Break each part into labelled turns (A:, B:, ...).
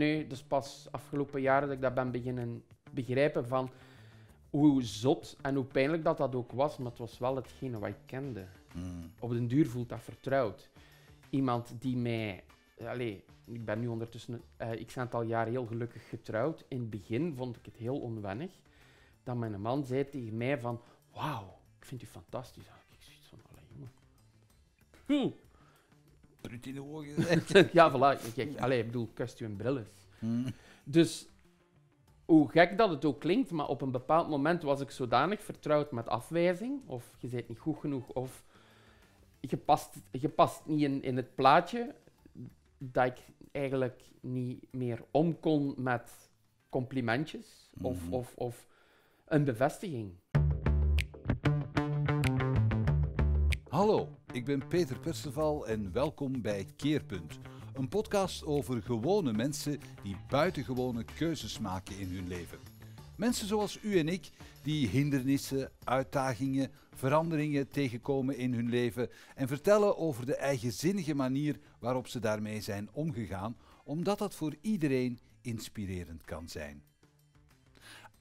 A: nu, dus pas afgelopen jaren dat ik dat ben beginnen begrijpen van hoe zot en hoe pijnlijk dat dat ook was, maar het was wel hetgene wat ik kende. Hmm. Op den duur voelt dat vertrouwd. Iemand die mij... Allez, ik ben nu ondertussen uh, eh, zijn aantal jaren heel gelukkig getrouwd. In het begin vond ik het heel onwennig dat mijn man zei tegen mij van... Wauw, ik vind u fantastisch. Ik zoiets van, alle jongen. Hm
B: prut in de ja,
A: voilà. Kijk, allee, ik bedoel, kust je een Dus hoe gek dat het ook klinkt, maar op een bepaald moment was ik zodanig vertrouwd met afwijzing, of je bent niet goed genoeg, of je past, je past niet in, in het plaatje, dat ik eigenlijk niet meer om kon met complimentjes of, hmm. of, of een bevestiging. Hallo, ik ben Peter
B: Perceval en welkom bij Keerpunt. Een podcast over gewone mensen die buitengewone keuzes maken in hun leven. Mensen zoals u en ik, die hindernissen, uitdagingen, veranderingen tegenkomen in hun leven en vertellen over de eigenzinnige manier waarop ze daarmee zijn omgegaan, omdat dat voor iedereen inspirerend kan zijn.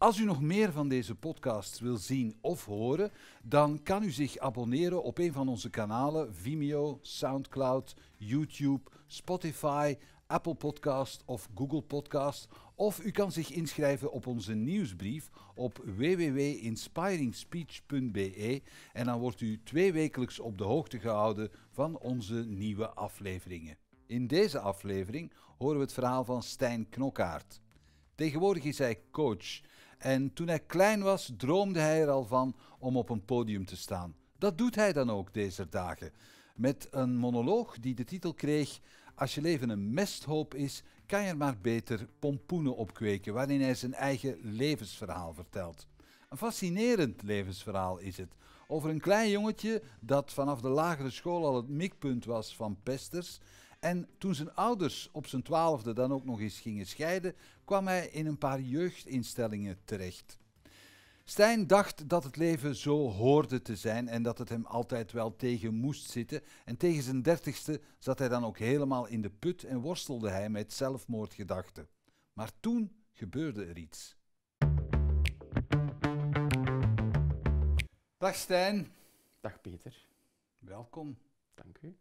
B: Als u nog meer van deze podcasts wil zien of horen, dan kan u zich abonneren op een van onze kanalen: Vimeo, SoundCloud, YouTube, Spotify, Apple Podcast of Google Podcast. Of u kan zich inschrijven op onze nieuwsbrief op www.inspiringspeech.be en dan wordt u twee wekelijks op de hoogte gehouden van onze nieuwe afleveringen. In deze aflevering horen we het verhaal van Stijn Knokkaart. Tegenwoordig is hij coach en toen hij klein was, droomde hij er al van om op een podium te staan. Dat doet hij dan ook deze dagen. Met een monoloog die de titel kreeg Als je leven een mesthoop is, kan je er maar beter pompoenen opkweken, waarin hij zijn eigen levensverhaal vertelt. Een fascinerend levensverhaal is het. Over een klein jongetje dat vanaf de lagere school al het mikpunt was van pesters en toen zijn ouders op zijn twaalfde dan ook nog eens gingen scheiden, kwam hij in een paar jeugdinstellingen terecht. Stijn dacht dat het leven zo hoorde te zijn en dat het hem altijd wel tegen moest zitten. En tegen zijn dertigste zat hij dan ook helemaal in de put en worstelde hij met zelfmoordgedachten. Maar toen gebeurde er iets. Dag Stijn. Dag Peter. Welkom. Dank u.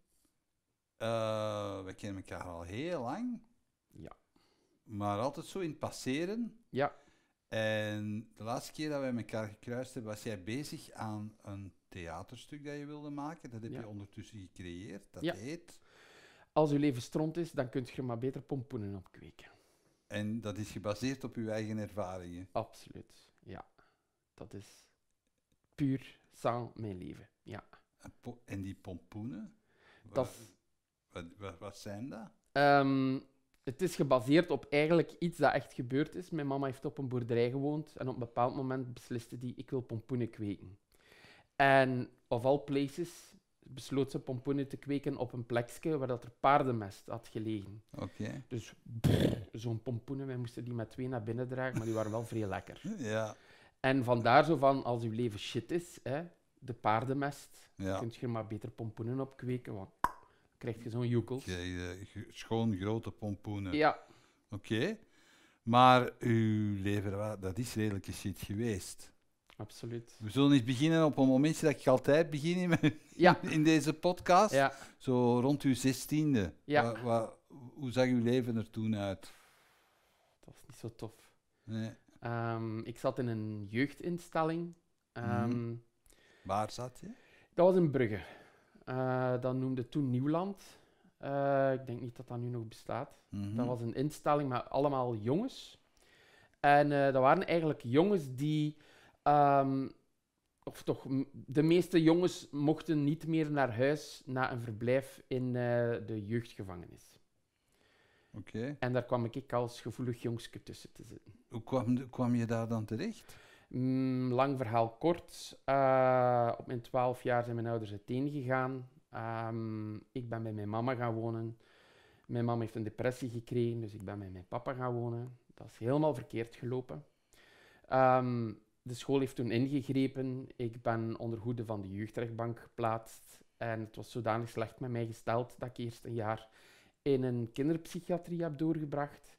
B: Uh, we kennen elkaar al heel lang. Ja. Maar altijd zo in het passeren. Ja. En de laatste keer dat wij elkaar gekruist hebben, was jij bezig aan een theaterstuk dat je wilde maken. Dat heb je ondertussen gecreëerd.
A: Dat heet. Als uw leven stront is, dan kunt je maar beter pompoenen opkweken. En dat is gebaseerd op uw eigen ervaringen? Absoluut, ja. Dat is puur sang mijn leven, ja. En, die pompoenen? Dat
B: wat, wat, zijn dat?
A: Ehm, het is gebaseerd op eigenlijk iets dat echt gebeurd is. Mijn mama heeft op een boerderij gewoond en op een bepaald moment besliste die ik wil pompoenen kweken. En of all places besloot ze pompoenen te kweken op een plekje waar dat er paardenmest had gelegen. Oké. Dus zo'n pompoenen, wij moesten die met twee naar binnen dragen, maar die waren wel vrij lekker. Ja. En vandaar zo van, als uw leven shit is, hè, de paardenmest, ja. kun je er maar beter pompoenen op kweken, want krijg je zo'n joekels. Eh, schoon grote pompoenen. Ja. Oké.
B: Maar uw leven, dat is redelijke shit geweest. Absoluut. We zullen eens beginnen op een momentje dat ik altijd begin in, ja. in deze podcast. Ja. Zo rond uw zestiende. Ja. Wa, hoe zag uw leven er toen uit?
A: Dat was niet zo tof. Nee. Ehm, ik zat in een jeugdinstelling. Ehm, mhm. Waar zat je? Dat was in Brugge. Uh, dat noemde toen Nieuwland. Eh, ik denk niet dat dat nu nog bestaat. Mhm. Dat was een instelling met allemaal jongens. En eh, dat waren eigenlijk jongens die. Ehm, of toch, de meeste jongens mochten niet meer naar huis na een verblijf in de jeugdgevangenis. Oké. En daar kwam ik als gevoelig jongske tussen te zitten. Hoe kwam, kwam je daar dan terecht? Mm, lang verhaal kort. Eh, op mijn twaalf jaar zijn mijn ouders uiteen gegaan. Ehm, ik ben bij mijn mama gaan wonen. Mijn mama heeft een depressie gekregen, dus ik ben bij mijn papa gaan wonen. Dat is helemaal verkeerd gelopen. Ehm, de school heeft toen ingegrepen. Ik ben onder hoede van de jeugdrechtbank geplaatst. En het was zodanig slecht met mij gesteld dat ik eerst een jaar in een kinderpsychiatrie heb doorgebracht.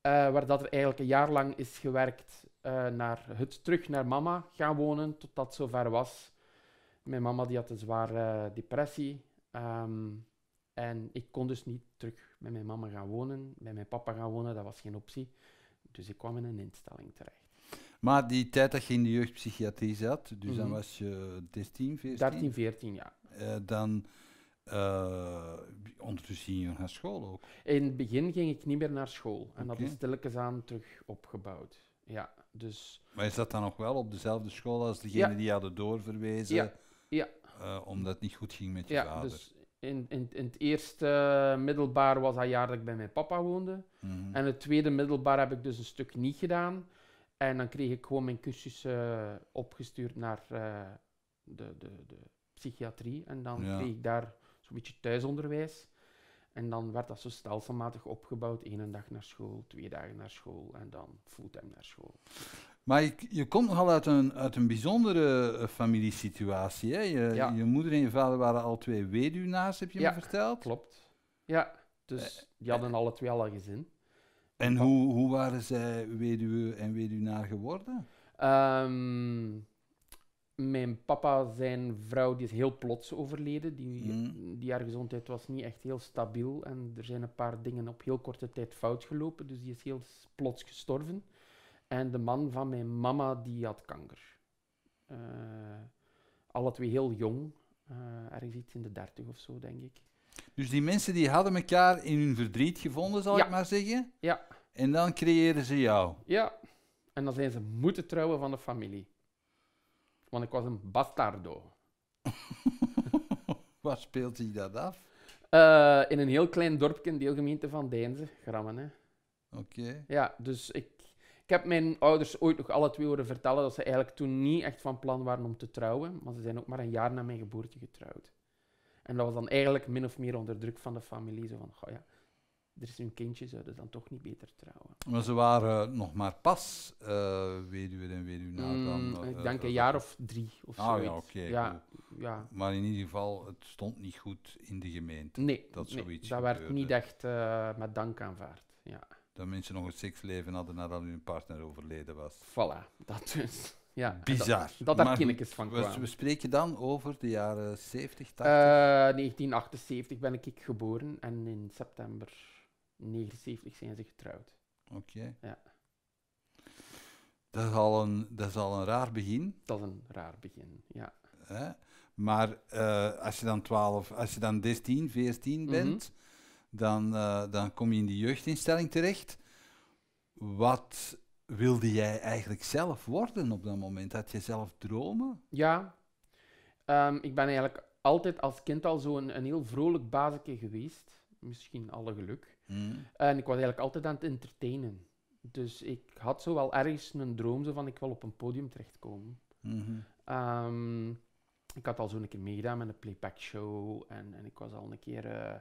A: Eh, waar dat er eigenlijk een jaar lang is gewerkt eh, naar het terug naar mama gaan wonen, totdat het zover was. Mijn mama die had een zware eh, depressie. Ehm, en ik kon dus niet terug met mijn mama gaan wonen, bij mijn papa gaan wonen, dat was geen optie. Dus ik kwam in een instelling terecht.
B: Maar die tijd dat je in de jeugdpsychiatrie zat, dus dan mhm. was je 13, 14? 13, 14, ja. Eh, dan
A: uh, ondertussen ging je naar school ook? In het begin ging ik niet meer naar school. En dat is telkens aan terug opgebouwd ja. Dus,
B: maar is dat dan nog wel op dezelfde school als degene die hadden doorverwezen? Ja. Eh, omdat het niet goed ging met je ja, vader? Dus
A: in, in, in het eerste middelbaar was dat jaar dat ik bij mijn papa woonde. Mhm. En het tweede middelbaar heb ik dus een stuk niet gedaan. En dan kreeg ik gewoon mijn cursus eh, opgestuurd naar eh, de, de, de psychiatrie. En dan kreeg ik daar zo'n beetje thuisonderwijs. En dan werd dat zo stelselmatig opgebouwd. Eén dag naar school, twee dagen naar school en dan fulltime naar school.
B: Maar je, je, komt nogal uit een, uit een bijzondere eh, familiesituatie. Hè? Je, ja. je, moeder en je vader waren al twee weduwnaars,
A: heb je me verteld? Ja, Klopt. Ja, dus eh, die hadden eh, alle twee al een gezin. En hoe, hoe waren zij weduwe en weduwnaar geworden? Ehm, mijn papa, zijn vrouw, die is heel plots overleden. Die, mm. die haar gezondheid was niet echt heel stabiel. En er zijn een paar dingen op heel korte tijd fout gelopen. Dus die is heel plots gestorven. En de man van mijn mama, die had kanker. Eh, alle twee heel jong. Eh, ergens iets in de dertig of zo, denk ik.
B: Dus die mensen die hadden elkaar in hun verdriet gevonden, zal ik maar
A: zeggen. Ja. En dan creëren ze jou. Ja. En dan zijn ze moeten trouwen van de familie want ik was een bastardo. Waar speelt hij dat af? Eh, in een heel klein dorpje, een deelgemeente van Deinze, Grammen. Hè. Oké. Ja, dus ik, ik heb mijn ouders ooit nog alle twee horen vertellen dat ze eigenlijk toen niet echt van plan waren om te trouwen, maar ze zijn ook maar een jaar na mijn geboorte getrouwd. En dat was dan eigenlijk min of meer onder druk van de familie. Zo van, goh ja, er is een kindje, zouden dan toch niet beter trouwen.
B: Maar ze waren nog maar pas eh, weduwe en weduwnaar mm, dan? Uh, ik eh, denk een eh, jaar of drie of ah, Ja, okay, ja, Maar in ieder geval, het stond niet goed in de gemeente. Nee, dat, zoiets dat werd niet
A: echt met dank aanvaard.
B: Ja. Dat mensen nog een seksleven hadden nadat hun partner overleden was. Voilà, dat dus. Ja, Bizar. Dat, dat daar kindjes van kwamen. We, spreken dan over de jaren 70, 80?
A: 1978 ben ik geboren en in september 79 zijn ze getrouwd. Oké. Ja.
B: Dat is, al een, dat is al een raar begin. Dat is een raar begin, ja. Maar eh, als je dan 12, als je dan 13, 14 mhm. bent, dan, eh, dan kom je in die jeugdinstelling terecht. Wat wilde jij eigenlijk zelf worden op dat moment? Had je zelf
A: dromen? Ja, ehm, ik ben eigenlijk altijd als kind al zo'n een, een heel vrolijk bazeke geweest. Misschien alle geluk. En ik was eigenlijk altijd aan het entertainen. Dus ik had zo wel ergens een droom zo van ik wil op een podium terechtkomen. Mm ik had al zo een keer meegedaan met een playback show en, en ik was al een keer uh,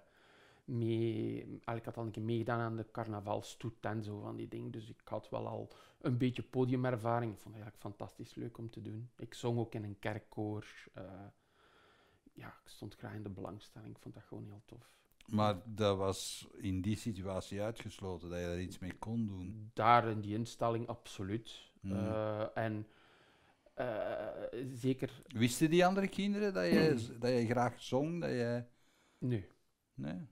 A: mee, al, had al een keer meegedaan aan de carnavalstoet en zo van die dingen. Dus ik had wel al een beetje podiumervaring. Ik vond het eigenlijk fantastisch leuk om te doen. Ik zong ook in een kerkkoor. Eh, ja, ik stond graag in de belangstelling. Ik vond dat gewoon heel tof.
B: Maar dat was in die situatie uitgesloten, dat je daar iets mee kon
A: doen. Daar in die instelling, absoluut. Mhm. Eh, en eh, zeker. Wisten die andere kinderen dat je, dat je graag zong? Dat je...
B: Nee. Nee.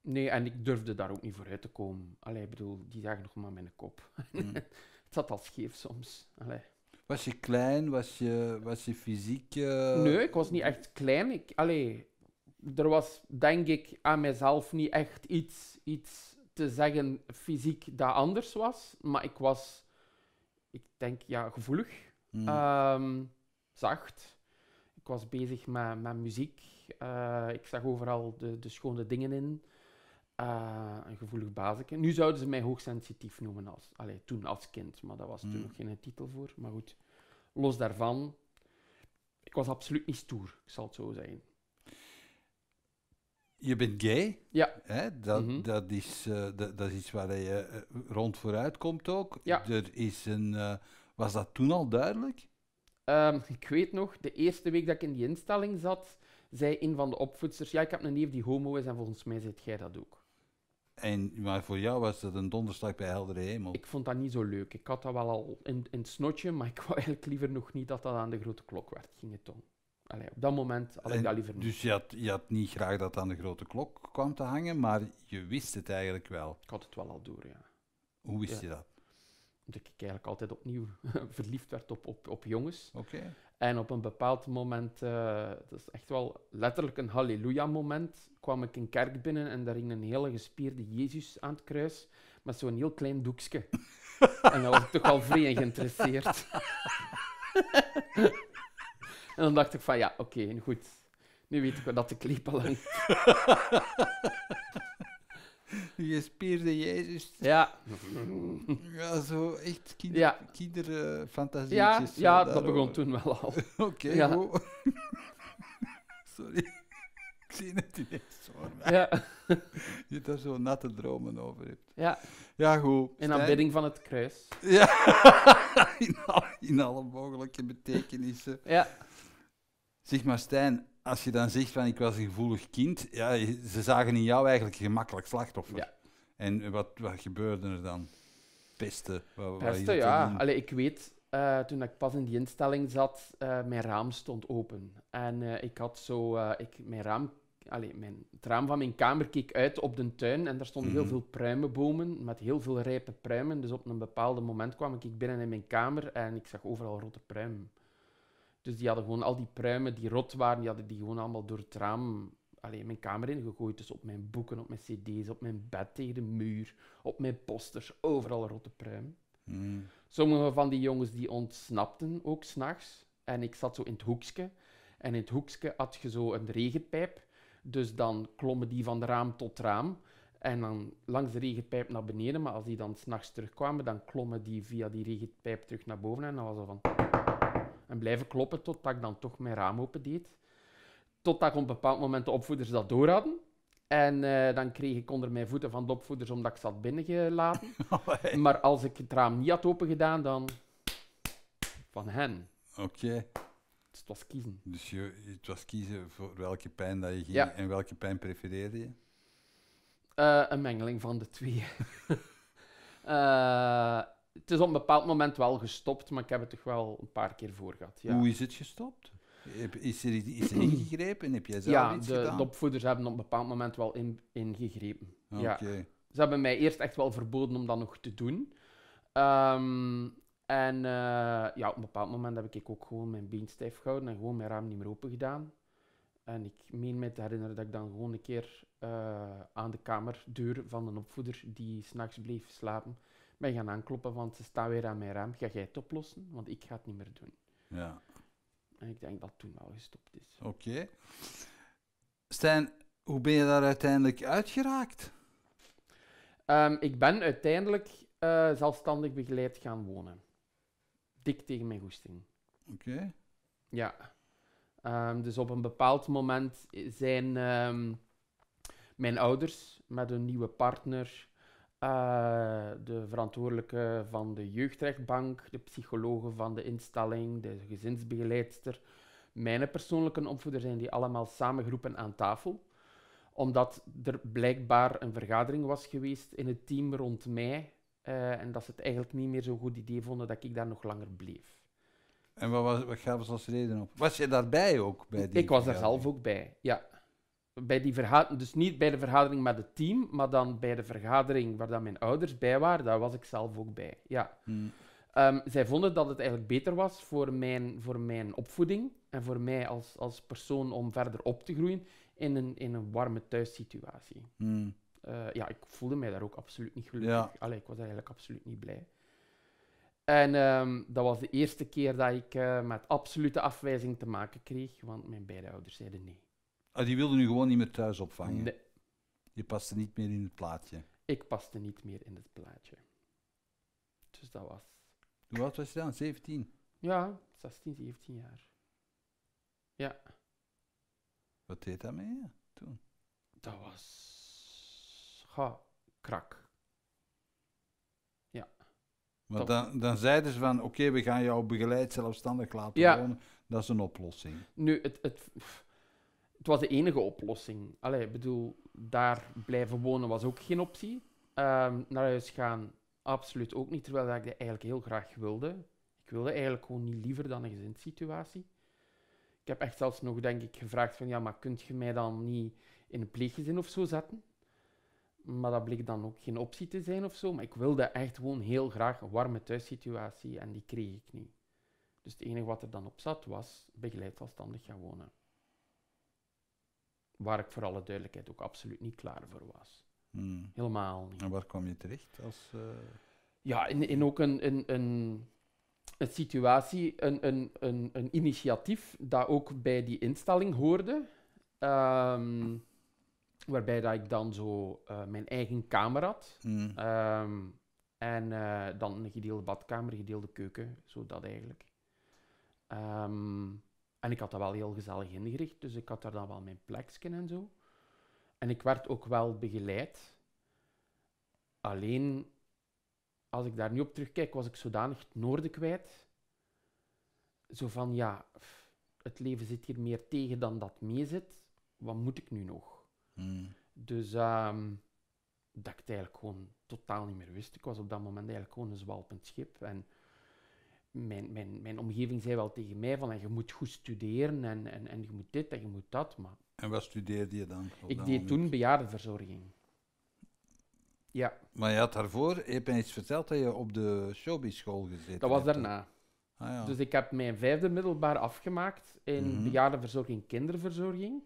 A: Nee, en ik durfde daar ook niet vooruit te komen. Allee, ik bedoel, die zagen nog maar mijn kop. Mhm. het zat al scheef soms. Allee.
B: Was je klein? Was je, was je fysiek... Eh, nee,
A: ik was niet echt klein. Ik, allee, er was denk ik aan mezelf niet echt iets, iets te zeggen fysiek dat anders was. Maar ik was, ik denk, ja, gevoelig. Mm. Ehm, zacht. Ik was bezig met, met muziek. Eh, ik zag overal de, de schone dingen in. Eh, een gevoelig bazeke. Nu zouden ze mij hoogsensitief noemen als, allee, toen als kind, maar dat was mm. toen nog geen titel voor. Maar goed, los daarvan, ik was absoluut niet stoer, ik zal het zo zeggen
B: je bent gay. Ja. Hè? Dat, mhm. dat, is, eh, dat, is iets waar je eh,
A: rond vooruit komt ook. Ja. Er is een, eh, was dat toen al duidelijk? Ehm, ik weet nog, de eerste week dat ik in die instelling zat, zei een van de opvoedsters: Ja, ik heb een neef die homo is en volgens mij zit jij dat ook. En, maar voor jou was dat een donderslag bij heldere hemel. Ik vond dat niet zo leuk. Ik had dat wel al in, in het snotje, maar ik wou eigenlijk liever nog niet dat dat aan de grote klok werd, ging het op dat moment had ik dat liever niet.
B: Dus je had, je had niet graag dat aan de grote klok kwam te hangen, maar je wist het eigenlijk wel. Ik had het wel al door, ja.
A: Hoe wist je dat? Omdat ik eigenlijk altijd opnieuw verliefd werd op, op, op jongens. Oké. En op een bepaald moment, eh, dat is echt wel letterlijk een halleluja-moment, kwam ik een kerk binnen en daar hing een hele gespierde Jezus aan het kruis met zo'n heel klein doekje. en daar was ik toch al vrij geïnteresseerd. En dan dacht ik van, ja, oké, okay, goed. Nu weet ik dat de liep al Die gespierde Jezus. Ja.
B: Ja, zo echt kinder, ja. kinderfantasie. ja, ja dat begon toen wel al. Oké, ja. Sorry. Ik zie het ineens zo. Ja. Je daar zo natte dromen over hebt. Ja. Ja, goed. In aanbidding van het kruis. Ja. In, in alle mogelijke betekenissen. Ja. Zeg maar Stijn, als je dan zegt van ik was een gevoelig kind, ja, ze zagen in jou eigenlijk een gemakkelijk slachtoffer. Ja. En wat, wat gebeurde er dan? Pesten? Pesten, ja.
A: Allee, ik weet, eh, toen ik pas in die instelling zat, uh, mijn raam stond open. En eh, ik had zo, ik, mijn raam, allee, mijn, het raam van mijn kamer keek uit op de tuin en daar stonden heel mhm. veel pruimenbomen met heel veel rijpe pruimen. Dus op een bepaald moment kwam ik binnen in mijn kamer en ik zag overal rode pruimen. Dus die hadden gewoon al die pruimen die rot waren, die hadden die gewoon allemaal door het raam alleen mijn kamer in gegooid. Dus op mijn boeken, op mijn cd's, op mijn bed tegen de muur, op mijn posters, overal rotte pruim. Hmm. Sommige van die jongens die ontsnapten ook s'nachts. En ik zat zo in het hoekje. En in het hoekje had je zo een regenpijp. Dus dan klommen die van raam tot raam. En dan langs de regenpijp naar beneden. Maar als die dan s'nachts terugkwamen, dan klommen die via die regenpijp terug naar boven. En dan was dat van en blijven kloppen totdat ik dan toch mijn raam open deed. Totdat ik op een bepaald moment de opvoeders dat door hadden. En eh, dan kreeg ik onder mijn voeten van de opvoeders omdat ik had binnengelaten. Oh, maar als ik het raam niet had opengedaan, dan van hen. Oké.
B: Dus het was kiezen. Dus je, het was kiezen voor welke pijn dat je ging en welke pijn prefereerde je?
A: Eh, een mengeling van de twee. uh, het is op een bepaald moment wel gestopt, maar ik heb het toch wel een paar keer voor gehad. Hoe is
B: het gestopt? Is er, is ingegrepen? Heb jij zelf ja, iets de, gedaan? Ja, de
A: opvoeders hebben op een bepaald moment wel in, ingegrepen. Ze hebben mij eerst echt wel verboden om dat nog te doen. Ehm, en eh, ja, op een bepaald moment heb ik ook gewoon mijn been stijf gehouden en gewoon mijn raam niet meer open gedaan. En ik meen mij te herinneren dat ik dan gewoon een keer eh, aan de kamerdeur van een opvoeder die s'nachts bleef slapen, mij gaan aankloppen van ze staan weer aan mijn raam, ga jij het oplossen? Want ik ga het niet meer doen. Ja. En ik denk dat toen wel gestopt
B: is. Oké. Stijn, hoe ben je daar uiteindelijk uitgeraakt?
A: Ehm, ik ben uiteindelijk eh, zelfstandig begeleid gaan wonen. Dik tegen mijn goesting. Oké. Ja. Ehm, dus op een bepaald moment zijn ehm, mijn ouders met een nieuwe partner eh, de verantwoordelijke van de jeugdrechtbank, de psychologen van de instelling, de gezinsbegeleidster, mijn persoonlijke opvoeder zijn die allemaal samengeroepen aan tafel. Omdat er blijkbaar een vergadering was geweest in het team rond mij eh, en dat ze het eigenlijk niet meer zo'n goed idee vonden dat ik daar nog langer bleef.
B: En wat, was, wat
A: gaven ze als reden op? Was je daarbij ook? Bij die ik was er zelf ook bij, ja bij die vergadering, dus niet bij de vergadering met het team, maar dan bij de vergadering waar dan mijn ouders bij waren, daar was ik zelf ook bij. Ja. Hmm. Ehm, zij vonden dat het eigenlijk beter was voor mijn, voor mijn opvoeding en voor mij als, als persoon om verder op te groeien in een, in een warme thuissituatie. Hmm. Eh, ja, ik voelde mij daar ook absoluut niet gelukkig. Allee, ik was eigenlijk absoluut niet blij. En ehm, dat was de eerste keer dat ik eh, met absolute afwijzing te maken kreeg, want mijn beide ouders zeiden nee.
B: Ah, die wilden u gewoon niet meer thuis opvangen? Nee. Je paste niet meer in het plaatje?
A: Ik paste niet meer in het plaatje. Dus dat was... Hoe oud was je dan? 17? Ja, 16, 17 jaar.
B: Ja. Wat deed dat mee
A: toen? Dat was... Ha, krak.
B: Want dan, dan zeiden ze van, oké, we gaan jou begeleid zelfstandig laten ja. wonen. Dat is een oplossing.
A: Nu, het, het, het was de enige oplossing. Allee, ik bedoel, daar blijven wonen was ook geen optie. Ehm, naar huis gaan, absoluut ook niet. Terwijl ik dat eigenlijk heel graag wilde. Ik wilde eigenlijk gewoon niet liever dan een gezinssituatie. Ik heb echt zelfs nog, denk ik, gevraagd van... Ja, maar kunt je mij dan niet in een pleeggezin of zo zetten? Maar dat bleek dan ook geen optie te zijn of zo. Maar ik wilde echt gewoon heel graag een warme thuissituatie. En die kreeg ik niet. Dus het enige wat er dan op zat was begeleid gaan wonen waar ik voor alle duidelijkheid ook absoluut niet klaar voor was. Hmm. Helemaal niet.
B: En waar kwam je terecht
A: als... Eh, ja, in, ook een, een, een, een situatie, een, een, een, een, initiatief dat ook bij die instelling hoorde. Ehm, waarbij dat ik dan zo eh, mijn eigen kamer had. Hmm. Ehm, en eh, dan een gedeelde badkamer, gedeelde keuken, zo dat eigenlijk. Um, en ik had dat wel heel gezellig ingericht, dus ik had daar dan wel mijn plekje en zo. En ik werd ook wel begeleid. Alleen, als ik daar nu op terugkijk, was ik zodanig het noorden kwijt. Zo van, ja, het leven zit hier meer tegen dan dat mee zit. Wat moet ik nu nog? Hmm. Dus ehm, dat ik het eigenlijk gewoon totaal niet meer wist. Ik was op dat moment eigenlijk gewoon een zwalpend schip. En mijn, mijn, omgeving zei wel tegen mij van je moet goed studeren en, en, en je moet dit en je moet dat. Maar
B: en wat studeerde je dan? Ik deed toen
A: bejaardenverzorging. Ja.
B: Maar je had daarvoor, je hebt mij iets verteld
A: dat je op de school gezeten Dat was daarna. Ah, ja. Dus ik heb mijn vijfde middelbaar afgemaakt in mm -hmm. bejaardenverzorging, kinderverzorging.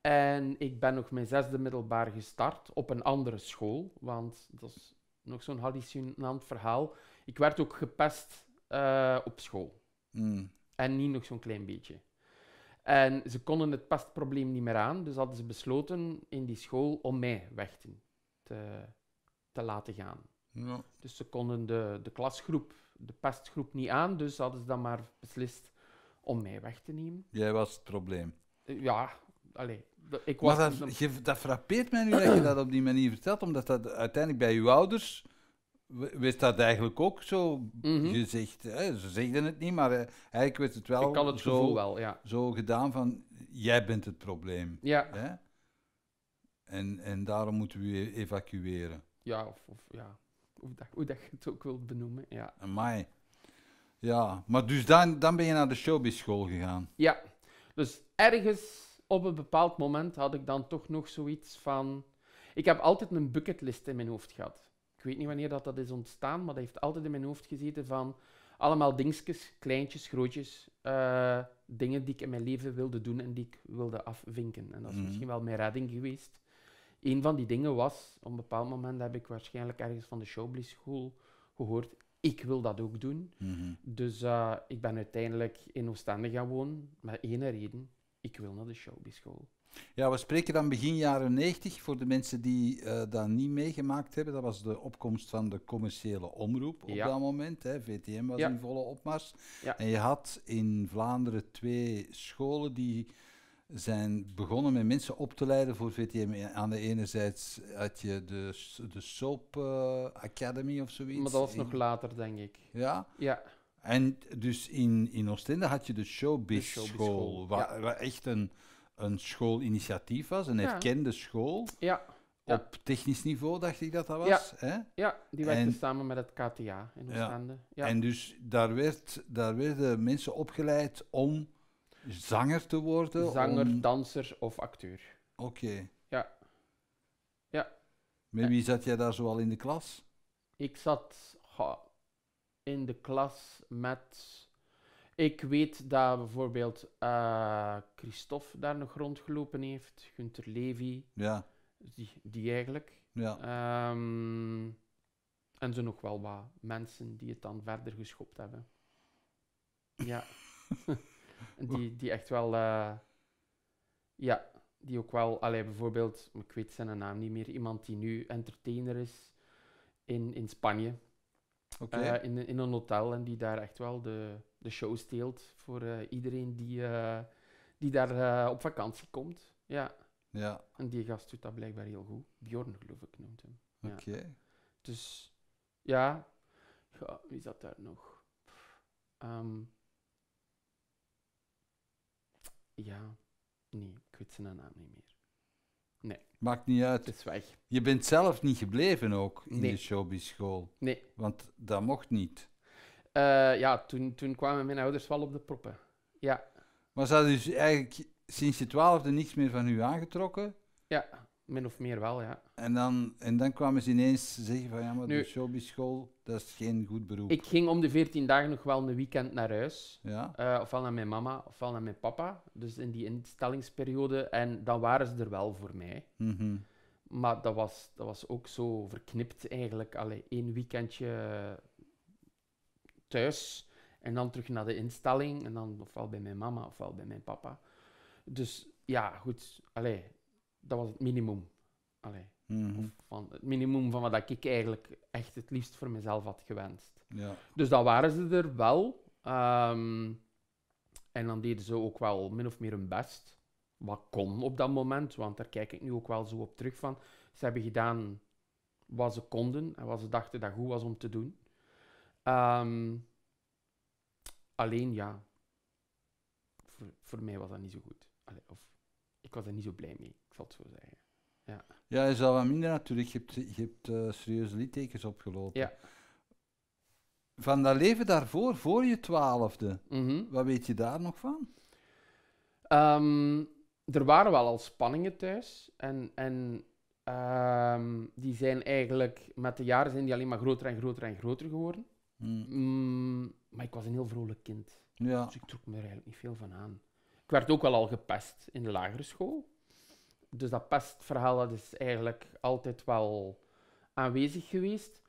A: En ik ben nog mijn zesde middelbaar gestart op een andere school, want dat is nog zo'n hallucinant verhaal. Ik werd ook gepest eh, op school. Hmm. En niet nog zo'n klein beetje. En ze konden het pestprobleem niet meer aan, dus hadden ze besloten in die school om mij weg te, te laten gaan. Ja. Dus ze konden de, de klasgroep, de pestgroep niet aan, dus hadden ze dan maar beslist om mij weg te nemen.
B: Jij was het probleem.
A: Eh, ja, alleen ik was... Maar dat,
B: je, dat frappeert mij nu dat je dat op die manier vertelt, omdat dat uiteindelijk bij je ouders wist dat eigenlijk ook zo mm -hmm. gezegd. Hè? Ze zeiden het niet, maar eh, eigenlijk werd het wel, Ik het zo, zo gedaan van jij bent het probleem. Ja. En, en daarom moeten we je evacueren.
A: Ja, of, of ja. Hoe, dat, dat je het ook wilt benoemen. Ja.
B: Amai. Ja, maar dus dan, dan ben je naar de showbiz school gegaan.
A: Ja, dus ergens op een bepaald moment had ik dan toch nog zoiets van. Ik heb altijd een bucketlist in mijn hoofd gehad ik weet niet wanneer dat, dat is ontstaan, maar dat heeft altijd in mijn hoofd gezeten van allemaal dingetjes, kleintjes, grootjes, eh, dingen die ik in mijn leven wilde doen en die ik wilde afvinken. En dat is mhm. misschien wel mijn redding geweest. Een van die dingen was, op een bepaald moment heb ik waarschijnlijk ergens van de Showbiz School gehoord, ik wil dat ook doen. Mhm. Dus eh, ik ben uiteindelijk in Oostende gaan wonen, met één reden, ik wil naar de Showbiz School.
B: Ja, we spreken dan begin jaren 90. Voor de mensen die uh, dat niet meegemaakt hebben, dat was de opkomst van de commerciële omroep op dat moment. Hè. VTM was in volle opmars. En je had in Vlaanderen twee scholen die zijn begonnen met mensen op te leiden voor VTM. Aan de ene zijde had je de, de Soap eh, Academy of
A: zoiets. Maar dat was nog later, denk ik.
B: Ja? Ja. En dus in, in Oostende had je de Showbiz, School, waar echt een een schoolinitiatief was, een erkende school. Ja. Op technisch niveau dacht ik dat dat was. Hè? Ja, die werkte
A: samen met het KTA in Oostende. Ja. En
B: dus daar, werd, daar werden mensen opgeleid om zanger te
A: worden? Zanger, danser of acteur. Oké. Ja. Ja.
B: Met wie zat jij daar zoal in de klas?
A: Ik zat in de klas met ik weet dat bijvoorbeeld uh, Christophe daar nog rondgelopen heeft, Gunter Levy. Ja. Die, die eigenlijk. Ja. Ehm, en zo nog wel wat mensen die het dan verder geschopt hebben. Ja. die, die echt wel. Eh, ja, die ook wel. Allee, bijvoorbeeld, ik weet zijn naam niet meer. Iemand die nu entertainer is in, in Spanje. Eh, in, in een hotel en die daar echt wel de de show steelt voor eh, iedereen die, eh, die daar eh, op vakantie komt. Ja. ja. En die gast doet dat blijkbaar heel goed. Bjorn, geloof ik, noemt hem. Oké. Dus ja. ja, wie zat daar nog? Ehm, ja, nee, ik weet zijn naam niet meer.
B: Nee. Maakt niet uit. Het is weg. Je bent zelf niet gebleven ook in de showbiz school. Nee. Want dat mocht niet.
A: Eh, ja, toen, toen kwamen mijn ouders wel op de proppen.
C: Ja.
B: Maar ze hadden dus eigenlijk sinds je twaalfde niks meer van u aangetrokken?
A: Ja, min of meer wel, ja.
B: En dan, en dan kwamen ze ineens zeggen van ja, maar de showbyschool, dat is geen goed beroep. Ik
A: ging om de veertien dagen nog wel een weekend naar huis. Ja. Uh, ofwel naar mijn mama, ofwel naar mijn papa. Dus in die instellingsperiode. En dan waren ze er wel voor mij. Mhm. Maar dat was, dat was ook zo verknipt eigenlijk. alleen één weekendje thuis en dan terug naar de instelling. En dan ofwel bij mijn mama ofwel bij mijn papa. Dus ja, goed. Allee, dat was het minimum. Allee. Mhm. of van het minimum van wat ik eigenlijk echt het liefst voor mezelf had gewenst. Ja. Dus dat waren ze er wel. Ehm, en dan deden ze ook wel min of meer hun best. Wat kon op dat moment, want daar kijk ik nu ook wel zo op terug van. Ze hebben gedaan wat ze konden en wat ze dachten dat goed was om te doen. Ehm, alleen ja, voor, voor, mij was dat niet zo goed. of, ik was er niet zo blij mee, ik zal het zo zeggen. Ja,
B: ja is wel wat minder natuurlijk. Je hebt, je hebt eh, serieuze littekens opgelopen. Ja. Van dat leven daarvoor, voor je twaalfde, mhm. wat weet je daar
A: nog van? Ehm, er waren wel al spanningen thuis. En, en ehm, die zijn eigenlijk met de jaren zijn die alleen maar groter en groter en groter geworden. Mm. Mm, maar ik was een heel vrolijk kind. Ja. Dus ik trok me er eigenlijk niet veel van aan. Ik werd ook wel al gepest in de lagere school. Dus dat pestverhaal dat is eigenlijk altijd wel aanwezig geweest.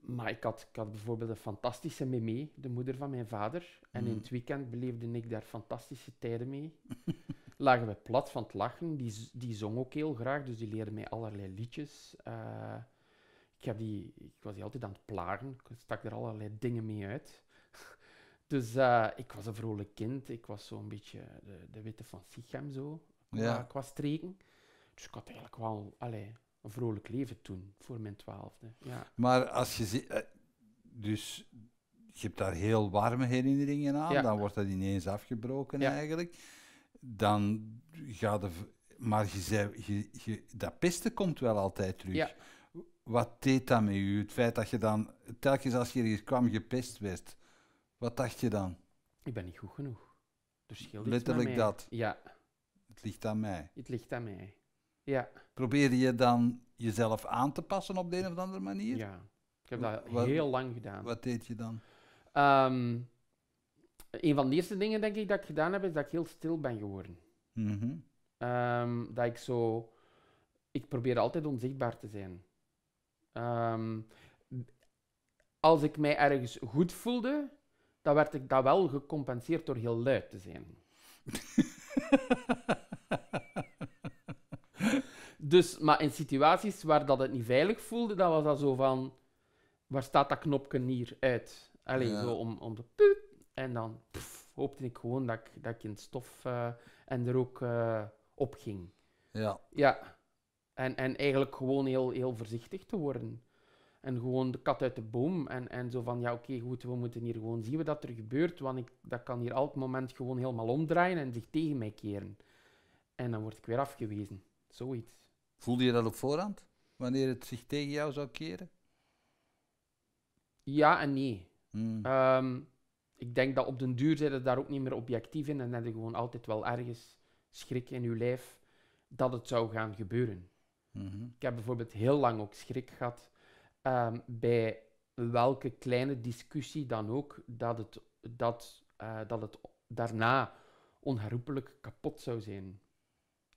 A: Maar ik had, ik had bijvoorbeeld een fantastische meme, de moeder van mijn vader. En in het mm. weekend beleefde ik daar fantastische tijden mee. Lagen we plat van het lachen. Die, die zong ook heel graag, dus die leerde mij allerlei liedjes. Eh, ik, heb die, ik was die altijd aan het plagen, Ik stak er allerlei dingen mee uit. Dus eh, ik was een vrolijk kind. Ik was zo'n beetje de, de, witte van Sichem zo, ja. was streken. Dus ik had eigenlijk wel allee, een vrolijk leven toen, voor mijn twaalfde. Ja.
B: Maar als je ziet... Eh, dus je hebt daar heel warme herinneringen aan. Dan wordt dat ineens afgebroken eigenlijk. Dan gaat de... Maar je zei, je, je, dat pesten komt wel altijd terug wat deed dat met u? Het feit dat je dan telkens als je hier kwam gepest werd. Wat dacht je dan? Ik
A: ben niet goed genoeg. Dus Letterlijk dat.
B: Ja. Het ligt aan mij.
A: Het ligt aan mij.
B: Ja. Probeerde je dan jezelf aan te passen op de een of andere manier? Ja. Ik heb dat
A: heel lang gedaan. Wat deed je dan? Um, een van de eerste dingen, denk ik, dat ik gedaan heb, is dat ik heel stil ben geworden. Mhm. Ehm, dat ik zo... Ik probeer altijd onzichtbaar te zijn. Ehm, als ik mij ergens goed voelde, dan werd ik dat wel gecompenseerd door heel luid te zijn. dus, maar in situaties waar dat het niet veilig voelde, dan was dat zo van... Waar staat dat knopje hier uit? Allee, zo om, om de... puut en dan hoopte ik gewoon dat ik, dat in stof eh, en er ook uh, op ging. Ja. Ja. En, en eigenlijk gewoon heel, heel voorzichtig te worden. En gewoon de kat uit de boom. En, en zo van, ja oké, goed, we moeten hier gewoon zien wat er gebeurt. Want ik, dat kan hier elk moment gewoon helemaal omdraaien en zich tegen mij keren. En dan word ik weer afgewezen. Zoiets. Voelde je dat op voorhand? Wanneer het zich tegen jou zou keren? Ja en nee. Hmm. Ehm, ik denk dat op den duur zijn daar ook niet meer objectief in. En heb je gewoon altijd wel ergens schrik in je lijf dat het zou gaan gebeuren. Mhm. Ik heb bijvoorbeeld heel lang ook schrik gehad ehm, bij welke kleine discussie dan ook, dat het, dat, eh, dat het daarna onherroepelijk kapot zou zijn.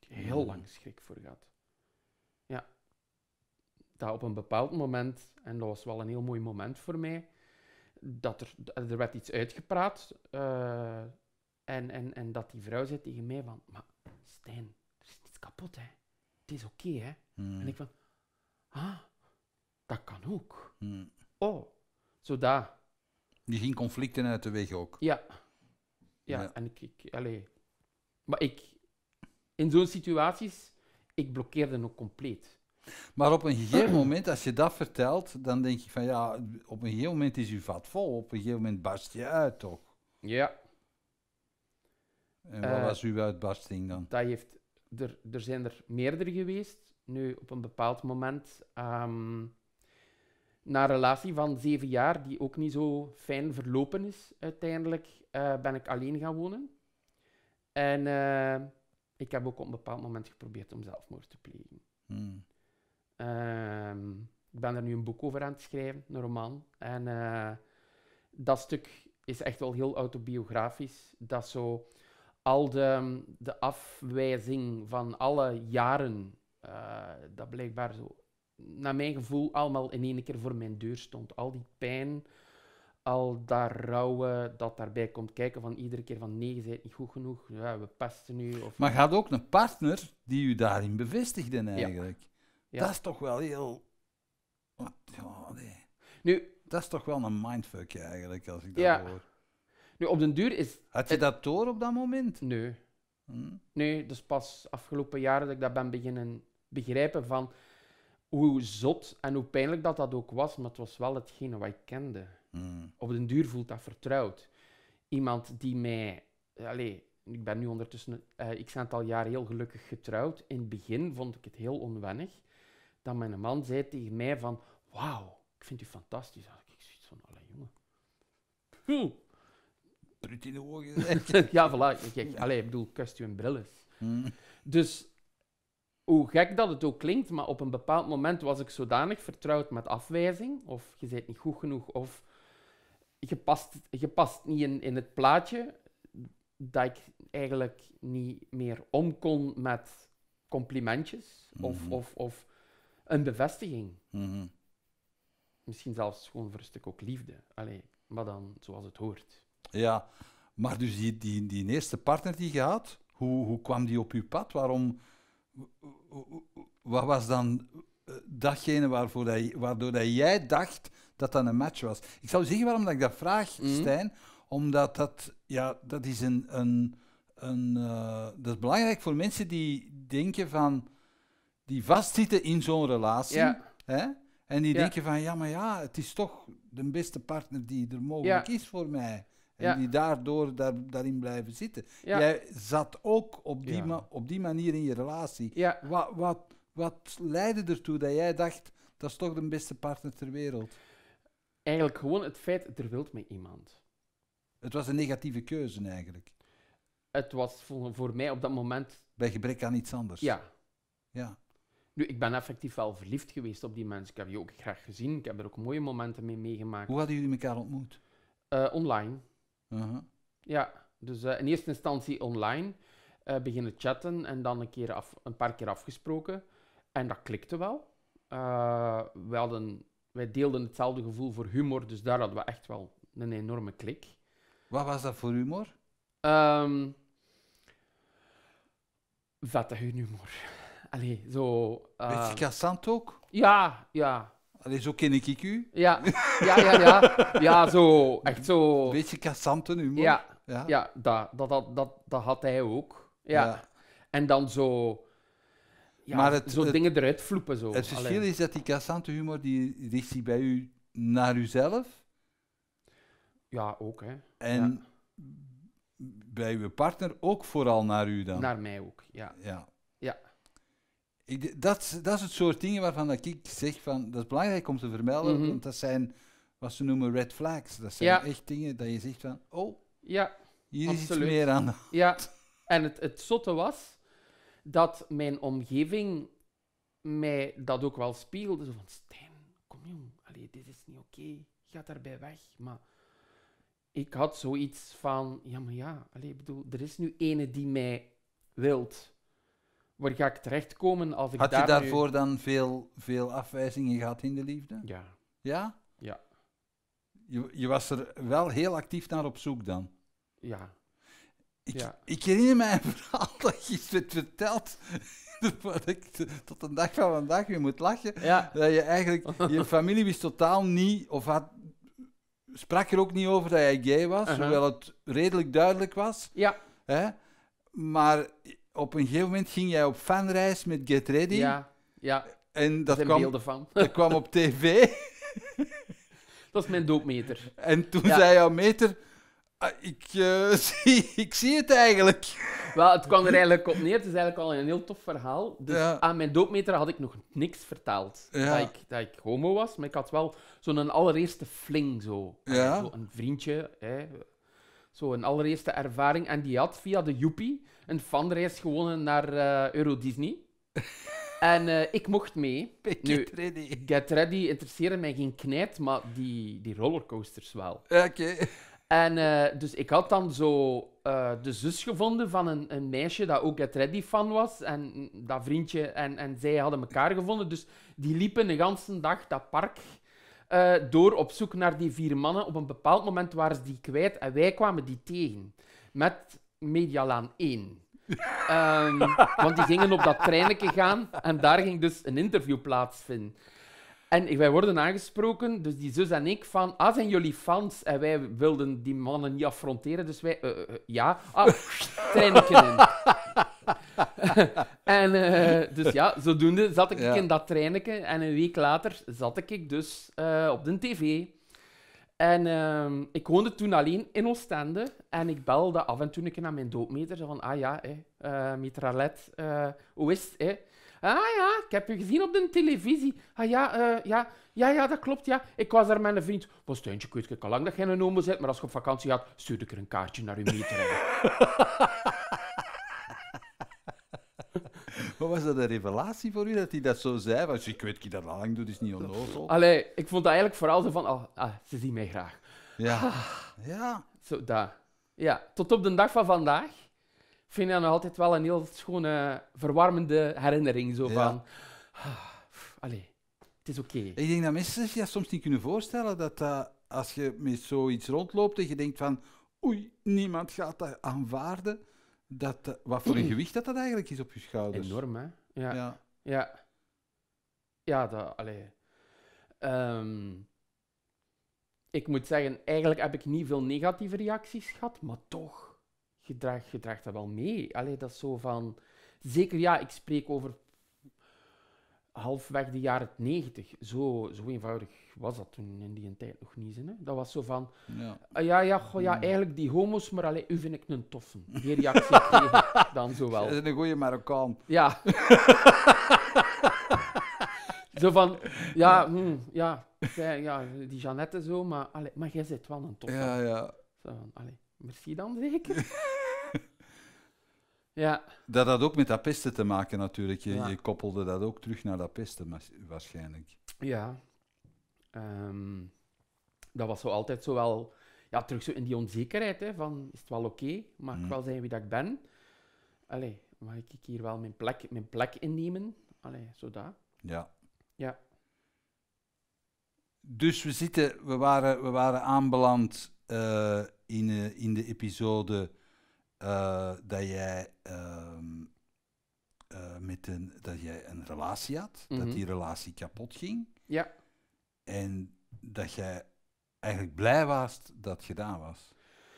A: Heel mhm. lang schrik voor gehad. Ja. Dat op een bepaald moment, en dat was wel een heel mooi moment voor mij, dat er, er werd iets uitgepraat. Eh, en, en, en dat die vrouw zei tegen mij van, maar Stijn, er is niets kapot, hè is oké, hè. Hmm. En ik van, ah,
C: dat kan ook. Hmm.
A: Oh, zo daar.
B: Je ging conflicten uit de weg ook.
A: Ja. Ja, en ik... ik allee. Maar ik... In zo'n situaties, ik blokkeerde ook compleet. Maar op
B: een gegeven moment, als je dat vertelt, dan denk je van ja, op een gegeven moment is je vat vol, op een gegeven moment barst je uit toch?
A: Ja. En wat eh, was
B: uw uitbarsting dan?
A: Dat heeft er, er zijn er meerdere geweest. Nu, op een bepaald moment, ehm, na een relatie van zeven jaar, die ook niet zo fijn verlopen is uiteindelijk, eh, ben ik alleen gaan wonen. En eh, ik heb ook op een bepaald moment geprobeerd om zelfmoord te plegen. Hmm. Ehm, ik ben er nu een boek over aan het schrijven, een roman. En eh, dat stuk is echt wel heel autobiografisch. Dat zo al de, de afwijzing van alle jaren, eh, dat blijkbaar zo, naar mijn gevoel, allemaal in één keer voor mijn deur stond. Al die pijn, al dat rauwe dat daarbij komt kijken van iedere keer van nee, je niet goed genoeg, ja, we pesten nu. Of maar
B: gaat ook een partner die u daarin bevestigde, eigenlijk. Dat is toch wel heel... Oh, nee. nu, dat is toch wel een mindfuck eigenlijk, als ik dat hoor.
A: Nu, op den duur is... Had je het...
B: dat door op dat moment? Nee.
A: Hm. Nee, dus pas afgelopen jaren dat ik dat ben beginnen begrijpen van hoe zot en hoe pijnlijk dat dat ook was, maar het was wel hetgene wat ik kende. Hm. Op den duur voelt dat vertrouwd. Iemand die mij... Allez, ik ben nu ondertussen uh, het al jaren heel gelukkig getrouwd. In het begin vond ik het heel onwennig dat mijn man zei tegen mij van... Wauw, ik vind u fantastisch. Ik zoiets van, alle jongen. Hm. ja, voilà. Kijk, allee, ik bedoel, kust je een Dus hoe gek dat het ook klinkt, maar op een bepaald moment was ik zodanig vertrouwd met afwijzing, of je bent niet goed genoeg, of je past, je past niet in, in het plaatje, dat ik eigenlijk niet meer om kon met complimentjes of, hmm. of, of een bevestiging. Hmm. Misschien zelfs gewoon voor een stuk ook liefde. Allee, maar dan zoals het hoort.
B: Ja, maar dus die, die, die eerste partner die je had, hoe, hoe kwam die op je pad? Waarom, wat was dan eh, datgene waarvoor dat, waardoor dat jij dacht dat dat een match was? Ik zou zeggen waarom dat ik dat vraag, mm Stijn, omdat dat, ja, dat is een... een, een eh, dat is belangrijk voor mensen die denken van... Die vastzitten in zo'n relatie. Hè? En die denken van, ja, maar ja, het is toch de beste partner die er mogelijk is voor mij. En die daardoor daarin blijven zitten. Jij zat ook op die, op die manier in je relatie. Wat, wat, wat leidde ertoe dat jij dacht, dat is toch de beste partner ter wereld?
A: Eigenlijk gewoon het feit, er wilt met iemand. Het was een negatieve keuze eigenlijk. Het was voor, mij op dat moment... Bij gebrek aan iets anders. Ja. Ja. Nu, ik ben effectief wel verliefd geweest op die mensen. Ik heb je ook graag gezien. Ik heb er ook mooie momenten mee meegemaakt. Hoe hadden
B: jullie elkaar ontmoet?
A: Eh, online. Uh Ja, dus eh, in eerste instantie online. Eh, beginnen chatten en dan een, keer af, een paar keer afgesproken. En dat klikte wel. Eh, we hadden, wij deelden hetzelfde gevoel voor humor, dus daar hadden we echt wel een enorme klik. Wat was dat voor humor? Um, ehm, vette humor. Allee, zo... Uh... Beetje ook? Ja, ja is ook ken ik u. Ja, ja, ja. Ja, ja zo, echt zo... Beetje kassante humor. Ja, ja. ja dat, dat, dat, dat, had hij ook. Ja. En dan zo... Ja, maar het, zo dingen eruit vloepen. Zo. Het verschil
B: is dat die kassante humor, die richt zich bij u naar uzelf. Ja, ook, hè. En bij uw partner ook vooral naar u dan. Naar mij ook, Ja. ja dat, dat is het soort dingen waarvan dat ik zeg van dat is belangrijk om te vermelden, mhm. want dat zijn wat ze noemen red flags. Dat zijn echt dingen dat je zegt van
A: oh, ja, hier absoluut. is iets meer aan. ja, en het, het zotte was dat mijn omgeving mij dat ook wel spiegelde. van Stijn, kom jong, allee, dit is niet oké, ga daarbij weg. Maar ik had zoiets van ja, maar ja, allee, bedoel, er is nu ene die mij wilt waar ga ik terechtkomen als ik Had je daarvoor
B: dan veel, veel afwijzingen gehad in de liefde? Ja. Ja? Ja. Je, je was er wel heel actief naar op zoek dan? Ja. Ik, ik herinner mij een verhaal dat je het vertelt dat tot de dag van vandaag weer moet lachen. Ja. Dat je eigenlijk, je familie wist totaal niet, of had, sprak er ook niet over dat jij gay was, hoewel het redelijk duidelijk was. Ja. Hè? Maar op een gegeven moment ging jij op fanreis met Get Ready. Ja, ja. En dat kwam, beelden van. dat kwam op tv.
A: dat is mijn doopmeter. En toen zei jouw meter... Ah, ik, eh, zie, ik zie het eigenlijk. Wel, het kwam er eigenlijk op neer. Het is eigenlijk al een heel tof verhaal. Dus ja. aan mijn doopmeter had ik nog niks verteld Dat, ik, dat ik homo was, maar ik had wel zo'n allereerste fling. Zo. een vriendje, Zo'n zo een allereerste ervaring. En die had via de Joepie een fanreis gewonnen naar eh, Euro Disney. en eh, ik mocht mee. Get nu, ready. Get ready interesseerde mij geen knijt, maar die, die rollercoasters wel. Oké. En eh, dus ik had dan zo de zus gevonden van een, een, meisje dat ook Get Ready fan was. En dat vriendje en, en zij hadden elkaar gevonden. Dus die liepen de ganse dag dat park door op zoek naar die vier mannen. Op een bepaald moment waren ze die kwijt en wij kwamen die tegen. Met Medialaan 1. Ehm, want die gingen op dat treinetje gaan en daar ging dus een interview plaatsvinden. En wij worden aangesproken, dus die zus en ik, van... Ah, zijn jullie fans? En wij wilden die mannen niet affronteren, dus wij... Eh, eh, eh, ja. Ah, treinetje in. en dus ja, zodoende zat ik in dat treinetje. En een week later zat ik dus op de tv. En ehm, ik woonde toen alleen in Oostende en ik belde af en toe een naar mijn doopmeter. Van, ah ja, eh uh, mitralet, eh, hoe is het? Ah ja, ik heb je gezien op de televisie. Ah ja, eh, ja, ja, ja, dat klopt, ja. Ik was daar met een vriend. Was Steuntje, ik weet al lang dat jij een homo bent, maar als je op vakantie gaat, stuur ik er een kaartje naar uw meter. Wat was dat een revelatie voor
B: u dat hij dat zo zei? Want ik weet, niet dat lang doet, is niet onnozel.
A: Allee, ik vond dat eigenlijk vooral zo van, oh, ah, ze zien mij graag. Ja. Ah. Ja. Zo, Ja, tot op de dag van vandaag vind ik dat nog altijd wel een heel schone, verwarmende herinnering. Zo van, ah, allee, het is oké. Ik
B: denk dat mensen zich dat soms niet kunnen voorstellen, dat uh, als je met zoiets rondloopt en je denkt van, oei, niemand gaat dat aanvaarden dat, eh, wat voor een gewicht dat, dat eigenlijk is op je schouders. Enorm, hè?
A: Ja. Ja, ja. dat, allee. Ehm, ik moet zeggen, eigenlijk heb ik niet veel negatieve reacties gehad, maar toch, je draagt, je draagt dat wel mee. Allee, dat zo van... Zeker, ja, ik spreek over halfweg de jaren 90. Zo, zo eenvoudig was dat toen in die tijd nog niet. Hè? Dat was zo van, ja, ah ja, ja, goh, ja, hmm. eigenlijk die homo's, maar alleen u vind ik een toffen. Die reactie kreeg dan zo wel. Dat is een goede Marokkaan. Ja. zo van, hmm, ja, ja, ja, die Jeannette zo, maar, allee, maar jij zit wel een toffe. Ja, ja. Zo van, allee, merci dan zeker. Ja.
B: Dat had ook met dat pesten te maken natuurlijk. Je, je koppelde dat ook terug naar dat pesten waarschijnlijk.
A: Ja, Um, dat was zo altijd zo wel... Ja, terug zo in die onzekerheid, hè, van is het wel oké? Okay? Mag mm. ik wel zijn wie dat ik ben? Allee, mag ik hier wel mijn plek, mijn plek innemen? Allee, zo dat. Ja. Ja.
B: Dus we, zitten, we, waren, we waren aanbeland uh, in, uh, in de episode uh, dat jij... Ehm, met een, dat jij een relatie had, dat mhm. die relatie kapot ging. Ja. En dat jij
A: eigenlijk blij was dat het gedaan was.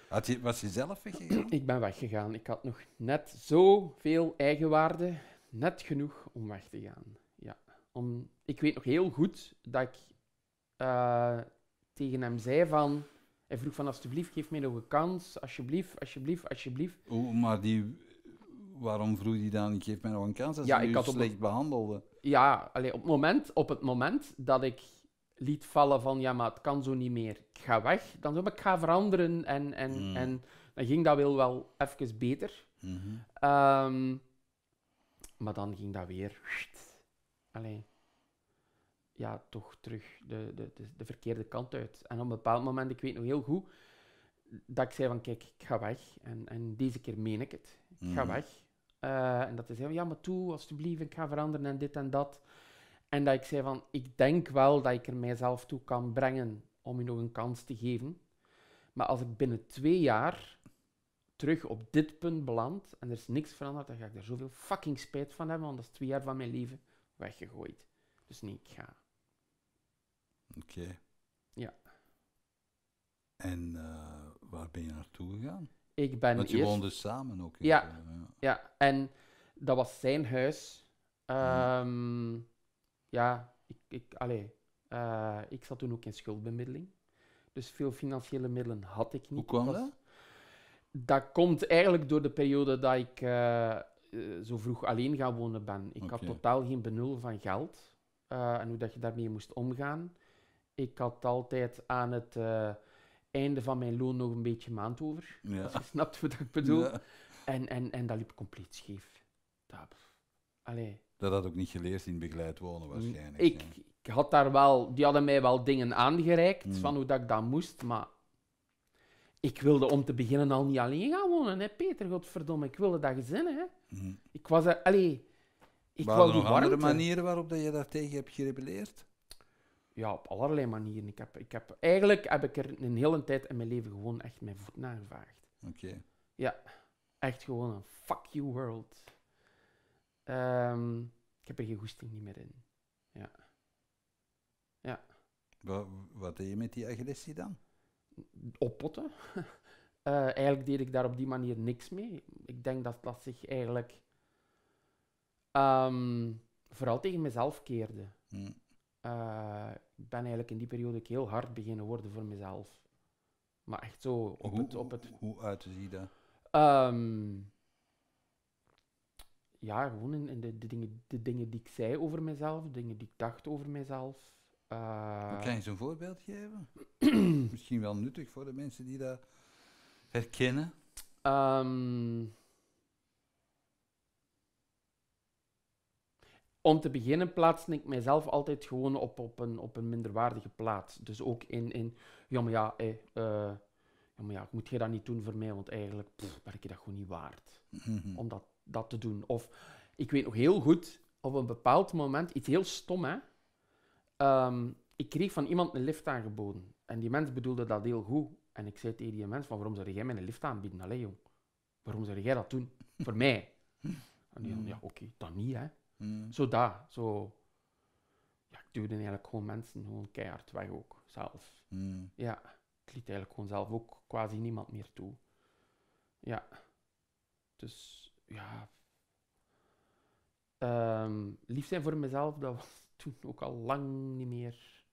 A: Had je, was je zelf weggegaan? Ik ben weggegaan. Ik had nog net zoveel eigenwaarde, net genoeg om weg te gaan. Ja. Om, ik weet nog heel goed dat ik eh, tegen hem zei van... Hij vroeg van alsjeblieft, geef mij nog een kans. Alsjeblieft, alsjeblieft, alsjeblieft.
B: Oh, maar die, waarom vroeg hij dan, geef mij nog een kans als ja, ik had slecht op, behandelde?
A: Ja, allee, op, moment, op het moment dat ik liet vallen van ja, maar het kan zo niet meer. Ik ga weg. Dan zo, maar ik ga veranderen. En, en, mm. en dan ging dat wel, wel even beter. Mhm. Ehm, maar dan ging dat weer. alleen ja, toch terug de, de, de, verkeerde kant uit. En op een bepaald moment, ik weet nog heel goed, dat ik zei van kijk, ik ga weg. En, en deze keer meen ik het. Ik ga mm. weg. Eh, en dat is heel, ja, maar toe, alstublieft, ik ga veranderen en dit en dat. En dat ik zei van, ik denk wel dat ik er mijzelf toe kan brengen om je nog een kans te geven. Maar als ik binnen twee jaar terug op dit punt beland en er is niks veranderd, dan ga ik er zoveel fucking spijt van hebben, want dat is twee jaar van mijn leven weggegooid. Dus nee, ik ga. Oké. Ja. En
B: eh, waar ben je naartoe gegaan? Ik ben Want je woonde samen ook.
A: Ja, ja, ja. en dat was zijn huis. Um, ja, ik, ik, allee, eh, ik zat toen ook in schuldbemiddeling. Dus veel financiële middelen had ik niet. Hoe kwam dat? Dat komt eigenlijk door de periode dat ik eh, zo vroeg alleen gaan wonen ben. Ik had totaal geen benul van geld eh, en hoe dat je daarmee moest omgaan. Ik had altijd aan het einde van mijn loon nog een beetje maand over. je snapt wat ik bedoel. Ja. En, en, en dat liep compleet scheef. Dat, allee,
B: dat ook niet geleerd in begeleid wonen waarschijnlijk.
A: Ik, ik had daar wel, die hadden mij wel dingen aangereikt hmm. van hoe dat ik dat moest, maar ik wilde om te beginnen al niet alleen gaan wonen, hè, Peter, godverdomme. Ik wilde dat gezin, hè. Hmm. Ik was er, allee, ik Waren op andere manieren waarop dat je daartegen hebt gerebelleerd? Ja, op allerlei manieren. Ik heb, ik heb, eigenlijk heb ik er een hele tijd in mijn leven gewoon echt mijn voet naar gevaagd. Oké. Ja, echt gewoon een fuck you world. Ehm, ik heb er geen goesting niet meer in. Ja. Ja. Wat, wat deed je met die agressie dan? Oppotten. uh, eigenlijk deed ik daar op die manier niks mee. Ik denk dat dat zich eigenlijk ehm, vooral tegen mezelf keerde. Hmm. Eh, ik ben eigenlijk in die periode heel hard beginnen worden voor mezelf. Maar echt zo op hoe, het... Op het hoe, hoe dat? Ehm, ja, gewoon in, de, dingen, de dingen die ik zei over mezelf, de dingen die ik dacht over mezelf. kan eh, je zo'n
B: voorbeeld geven? Misschien wel nuttig voor de mensen die dat herkennen. Ehm,
A: om te beginnen plaatste ik mijzelf altijd gewoon op, op, een, op een minderwaardige plaats. Dus ook in, in ja, maar ja, eh, eh, ja, maar ja, moet je dat niet doen voor mij, want eigenlijk pff, ben dat gewoon niet waard. Mhm. Omdat dat te doen. Of ik weet nog heel goed, op een bepaald moment, iets heel stom hè. Ehm, ik kreeg van iemand een lift aangeboden. En die mens bedoelde dat heel goed. En ik zei tegen die mens, van, waarom zou jij mij een lift aanbieden? Allee jong, waarom zou jij dat doen? Voor mij. En die mm. ja oké, okay, dan niet hè. Hmm. Zo daar, zo... Ja, ik duwde eigenlijk gewoon mensen gewoon keihard weg ook, zelf. Hmm. Ja, ik liet eigenlijk gewoon zelf ook quasi niemand meer toe. Ja. Dus ja, ehm, lief zijn voor mezelf, dat was toen ook al lang niet meer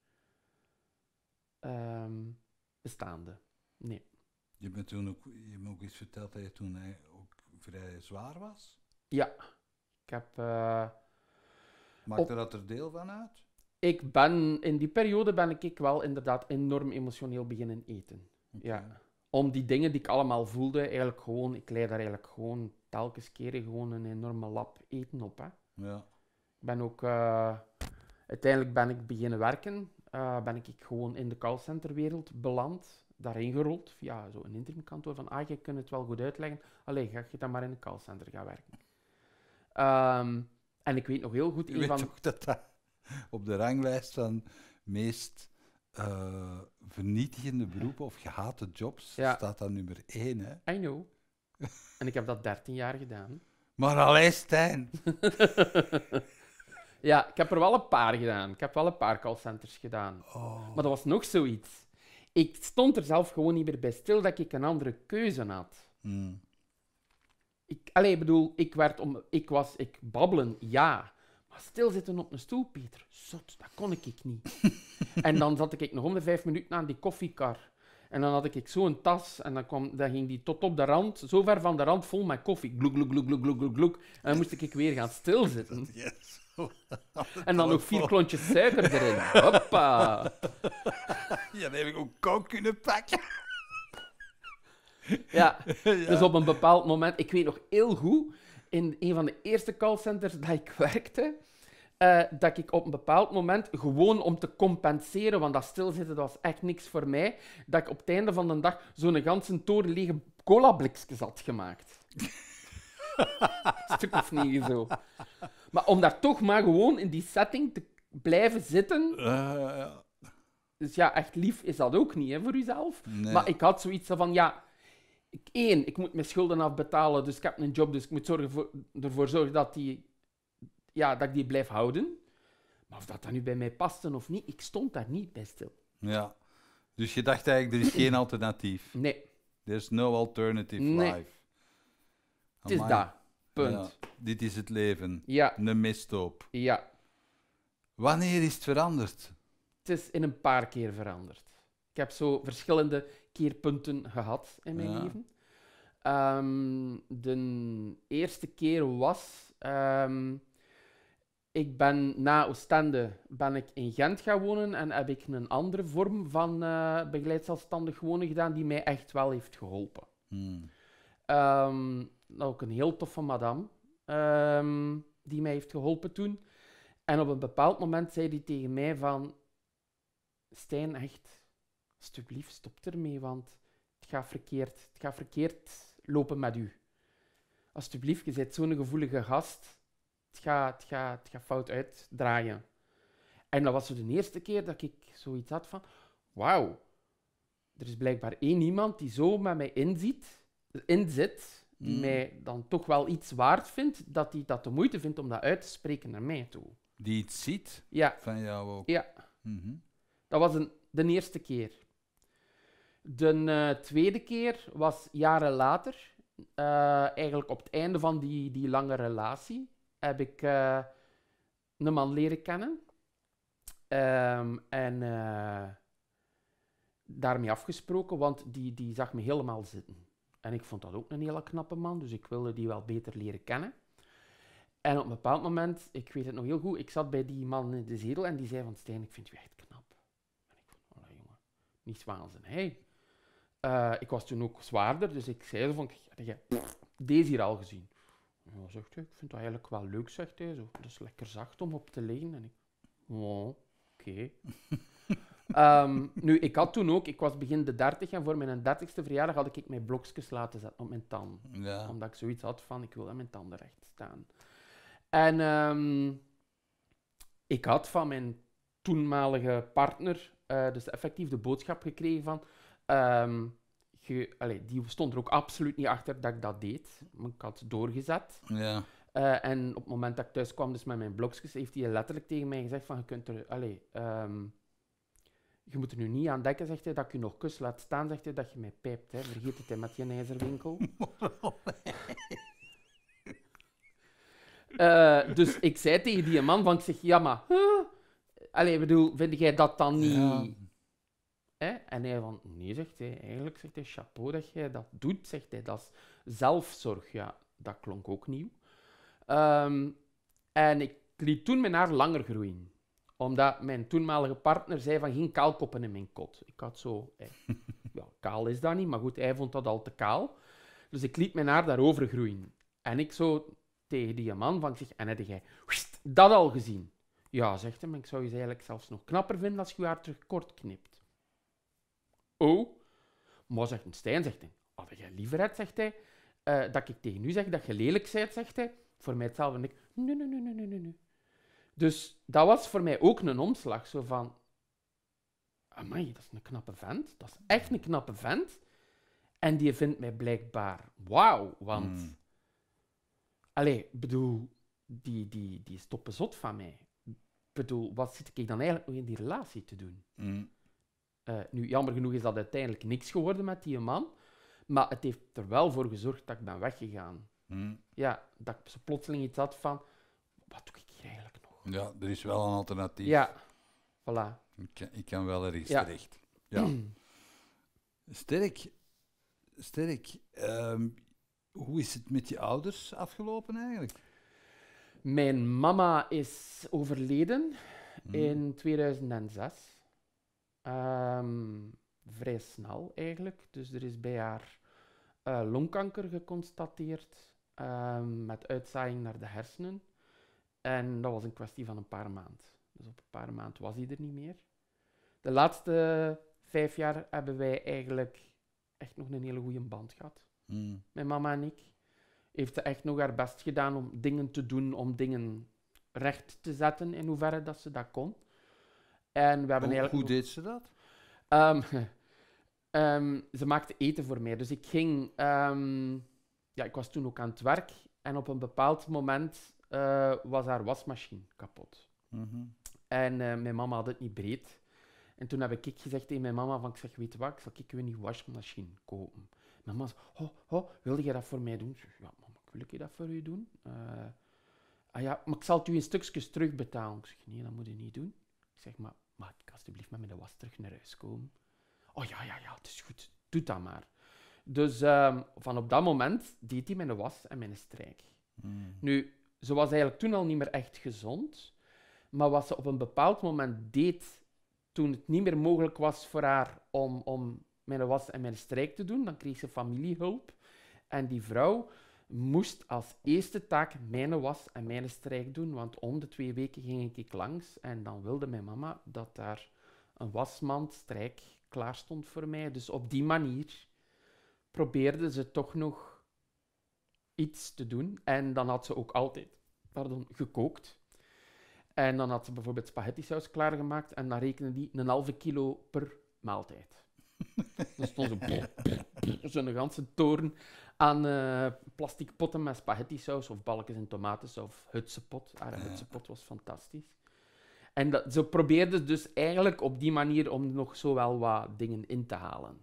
A: um, bestaande. Nee.
B: Je bent toen ook, je hebt ook iets verteld dat je toen ook vrij zwaar was?
A: Ja. Ik heb... Uh, Maakte dat er deel van uit? Ik ben, in die periode ben ik wel inderdaad enorm emotioneel beginnen eten. Ja om die dingen die ik allemaal voelde, eigenlijk gewoon, ik leid daar eigenlijk gewoon telkens keren gewoon een enorme lap eten op. Hè. Ja. Ik ben ook, eh, uiteindelijk ben ik beginnen werken, eh, ben ik gewoon in de callcenterwereld beland, daarin gerold, via zo'n interimkantoor van, ah, je kunt het wel goed uitleggen, alleen ga je dan maar in een callcenter gaan werken. Ehm, en ik weet nog heel goed... Ik weet van... ook
B: dat dat op de ranglijst van meest eh, vernietigende beroepen of gehate jobs staat dan nummer één. Hè? I know. en ik heb
A: dat 13 jaar gedaan.
B: Maar alleen Stijn.
A: ja, ik heb er wel een paar gedaan. Ik heb wel een paar callcenters gedaan. Oh. Maar dat was nog zoiets. Ik stond er zelf gewoon niet meer bij stil dat ik een andere keuze had. Mm. Ik, bedoel, ik, werd om, ik was... Ik babbelen, ja. Maar stilzitten op een stoel, Peter, zot, dat kon ik niet. en dan zat ik nog om de vijf minuten aan die koffiekar. En dan had ik zo'n tas en dan, kwam, ging die tot op de rand, zo ver van de rand, vol met koffie. Gloek, gloek, gloek, gloek, gloek, gloek. En dan moest ik weer gaan stilzitten. Yes. En dan nog vier klontjes suiker erin. Hoppa. Ja, dan heb ik ook
B: kook kunnen pakken.
A: ja. dus op een bepaald moment, ik weet nog heel goed, in een van de eerste callcenters dat ik werkte, eh, dat ik op een bepaald moment, gewoon om te compenseren, want dat stilzitten dat was echt niks voor mij, dat ik op het einde van de dag zo'n ganse toren lege blikjes had gemaakt. Stuk of negen zo. Maar om daar toch maar gewoon in die setting te blijven zitten. dus ja, echt lief is dat ook niet hè, voor uzelf. Maar ik had zoiets van: ja, ik, ik moet mijn schulden afbetalen, dus ik heb een job, dus ik moet zorgen ervoor zorgen dat, die, ja, dat ik die blijf houden. Maar of dat dan nu bij mij paste of niet, ik stond daar niet bij stil.
B: Ja, dus je dacht eigenlijk, er is geen alternatief. Nee. There's no alternative nee. life.
A: Het is daar. Punt.
B: dit is het leven. Ja. Een misthoop.
A: Ja. Wanneer is het veranderd? Het is in een paar keer veranderd. Ik heb zo verschillende keerpunten gehad in mijn leven. Ehm, de eerste keer was... Ehm, ik ben na Oostende ben ik in Gent gaan wonen en heb ik een andere vorm van uh, eh, begeleid zelfstandig wonen gedaan die mij echt wel heeft geholpen. Hmm. Ehm, nou, ook een heel toffe madame um, die mij heeft geholpen toen. En op een bepaald moment zei die tegen mij van... Stijn, echt, alsjeblieft, stop ermee, want het gaat verkeerd, het gaat verkeerd lopen met u. Alsjeblieft, je bent zo'n gevoelige gast, het gaat, het, gaat, het gaat fout uitdraaien. En dat was de eerste keer dat ik zoiets had van, wauw, er is blijkbaar één iemand die zo met mij inziet, inzit, die mm. mij dan toch wel iets waard vindt, dat hij dat de moeite vindt om dat uit te spreken naar mij toe. Die iets ziet van jou ook. Ja. Mhm. Dat was een, de eerste keer. De eh, tweede keer was jaren later. Eh, eigenlijk op het einde van die, die lange relatie heb ik eh, een man leren kennen. Ehm, en daarmee afgesproken, want die, die zag me helemaal zitten. En ik vond dat ook een hele knappe man, dus ik wilde die wel beter leren kennen. En op een bepaald moment, ik weet het nog heel goed, ik zat bij die man in de zedel en die zei van Stijn, ik vind je echt knap. En ik vond, oh jongen, niets waanzin. Hey, eh, ik was toen ook zwaarder, dus ik zei zo van, jij deze hier al gezien? Ja, zegt hij, ik vind dat eigenlijk wel leuk, zegt hij. Zo. Dat is lekker zacht om op te liggen. En ik, wow, oh, oké. Ehm, nu, ik had toen ook, ik was begin de 30 en voor mijn 30ste verjaardag had ik mijn blokjes laten zetten op mijn tanden. Omdat ik zoiets had van, ik wil aan mijn tanden recht staan. En ehm, ik had van mijn toenmalige partner, eh, dus effectief de boodschap gekregen van Ehm, die stond er ook absoluut niet achter dat ik dat deed. ik had doorgezet. Ja. Eh, en op het moment dat ik thuis kwam, dus met mijn blokjes, heeft hij letterlijk tegen mij gezegd van, je kunt er, allee, ehm, je moet er nu niet aan denken, zegt hij, dat ik je nog kus laat staan, zegt hij, dat je mij pijpt. Hè. Vergeet het, hè, met je ijzerwinkel. uh, dus ik zei tegen die man van, ik zeg, ja, maar... Huh? bedoel, vind jij dat dan niet... En hij van, nee, zegt hij, eigenlijk zegt hij, chapeau dat jij dat doet, zegt hij, dat is zelfzorg. Ja, dat klonk ook nieuw. Ehm, en ik liet toen mijn haar langer groeien. Omdat mijn toenmalige partner zei van, geen kaalkoppen in mijn kot. Ik had zo, ja, kaal is dat niet, maar goed, hij vond dat al te kaal. Dus ik liet mijn haar daarover groeien. En ik zo tegen die man van, ik zeg, en heb jij dat al gezien? Ja, zegt hij, maar ik zou je eigenlijk zelfs nog knapper vinden als je haar terug kort knipt. Oh. Maar zegt Stijn, zegt hij, had jij liever hebt, zegt hij, eh, dat ik tegen u zeg dat je lelijk bent, zegt hij. Voor mij hetzelfde. En ik, nee, nee, nee, nee, nee, nee. Dus dat was voor mij ook een omslag. Zo van, amai, dat is een knappe vent. Dat is echt een knappe vent. En die vindt mij blijkbaar wauw, want... Mm. Allee, bedoel, die, die, die is toppenzot van mij. bedoel, wat zit ik dan eigenlijk nog in die relatie te doen? Hmm. Eh, nu, jammer genoeg is dat uiteindelijk niks geworden met die man. Maar het heeft er wel voor gezorgd dat ik ben weggegaan. Hmm. Ja, dat ik plotseling iets had van... Wat
B: doe ik hier eigenlijk nog? Ja, er is wel een alternatief. Ja, voilà. Ik kan, wel ergens ja. terecht. Ja. sterk. Sterk. Ehm, hoe is het met
A: je ouders afgelopen eigenlijk? Mijn mama is overleden hmm. in 2006. Ehm, vrij snel eigenlijk. Dus er is bij haar eh, longkanker geconstateerd ehm, met uitzaaiing naar de hersenen. En dat was een kwestie van een paar maanden. Dus op een paar maanden was hij er niet meer. De laatste vijf jaar hebben wij eigenlijk echt nog een hele goede band gehad. Mm. Mijn mama en ik. Heeft ze echt nog haar best gedaan om dingen te doen, om dingen recht te zetten in hoeverre dat ze dat kon. En we hebben hoe, hoe deed ze dat? Ehm, ehm, ze maakte eten voor mij. Dus ik ging... Ehm, ja, ik was toen ook aan het werk. En op een bepaald moment eh, was haar wasmachine kapot. Mhm. En eh, mijn mama had het niet breed. En toen heb ik gezegd tegen mijn mama, van, ik zeg, weet je wat, ik zal ik weer wasmachine kopen. Mijn mama zei, ho, oh, oh, ho, je dat voor mij doen? Ik zeg, ja, mama, wil ik dat voor u doen? Eh, ah ja, maar ik zal het u in stukjes terugbetalen. Ik zeg, nee, dat moet je niet doen. Ik zeg, maar maar ik alsjeblieft met de was terug naar huis komen? Oh ja, ja, ja, het is goed. Doe dat maar. Dus ehm, van op dat moment deed hij mijn was en mijn strijk. Hmm. Nu, ze was eigenlijk toen al niet meer echt gezond. Maar wat ze op een bepaald moment deed, toen het niet meer mogelijk was voor haar om, om mijn was en mijn strijk te doen, dan kreeg ze familiehulp. En die vrouw moest als eerste taak mijn was en mijn strijk doen, want om de twee weken ging ik langs en dan wilde mijn mama dat daar een wasmand, strijk, klaar stond voor mij. Dus op die manier probeerde ze toch nog iets te doen. En dan had ze ook altijd pardon, gekookt. En dan had ze bijvoorbeeld spaghetti saus klaargemaakt en dan rekende die een halve kilo per maaltijd. Dan stond ze zo'n ganse toren aan eh, plastic potten met spaghetti saus of balkjes en tomaten of hutsepot. Haar ah, hutsepot was fantastisch. En dat, ze probeerden dus eigenlijk op die manier om nog zo wel wat dingen in te halen.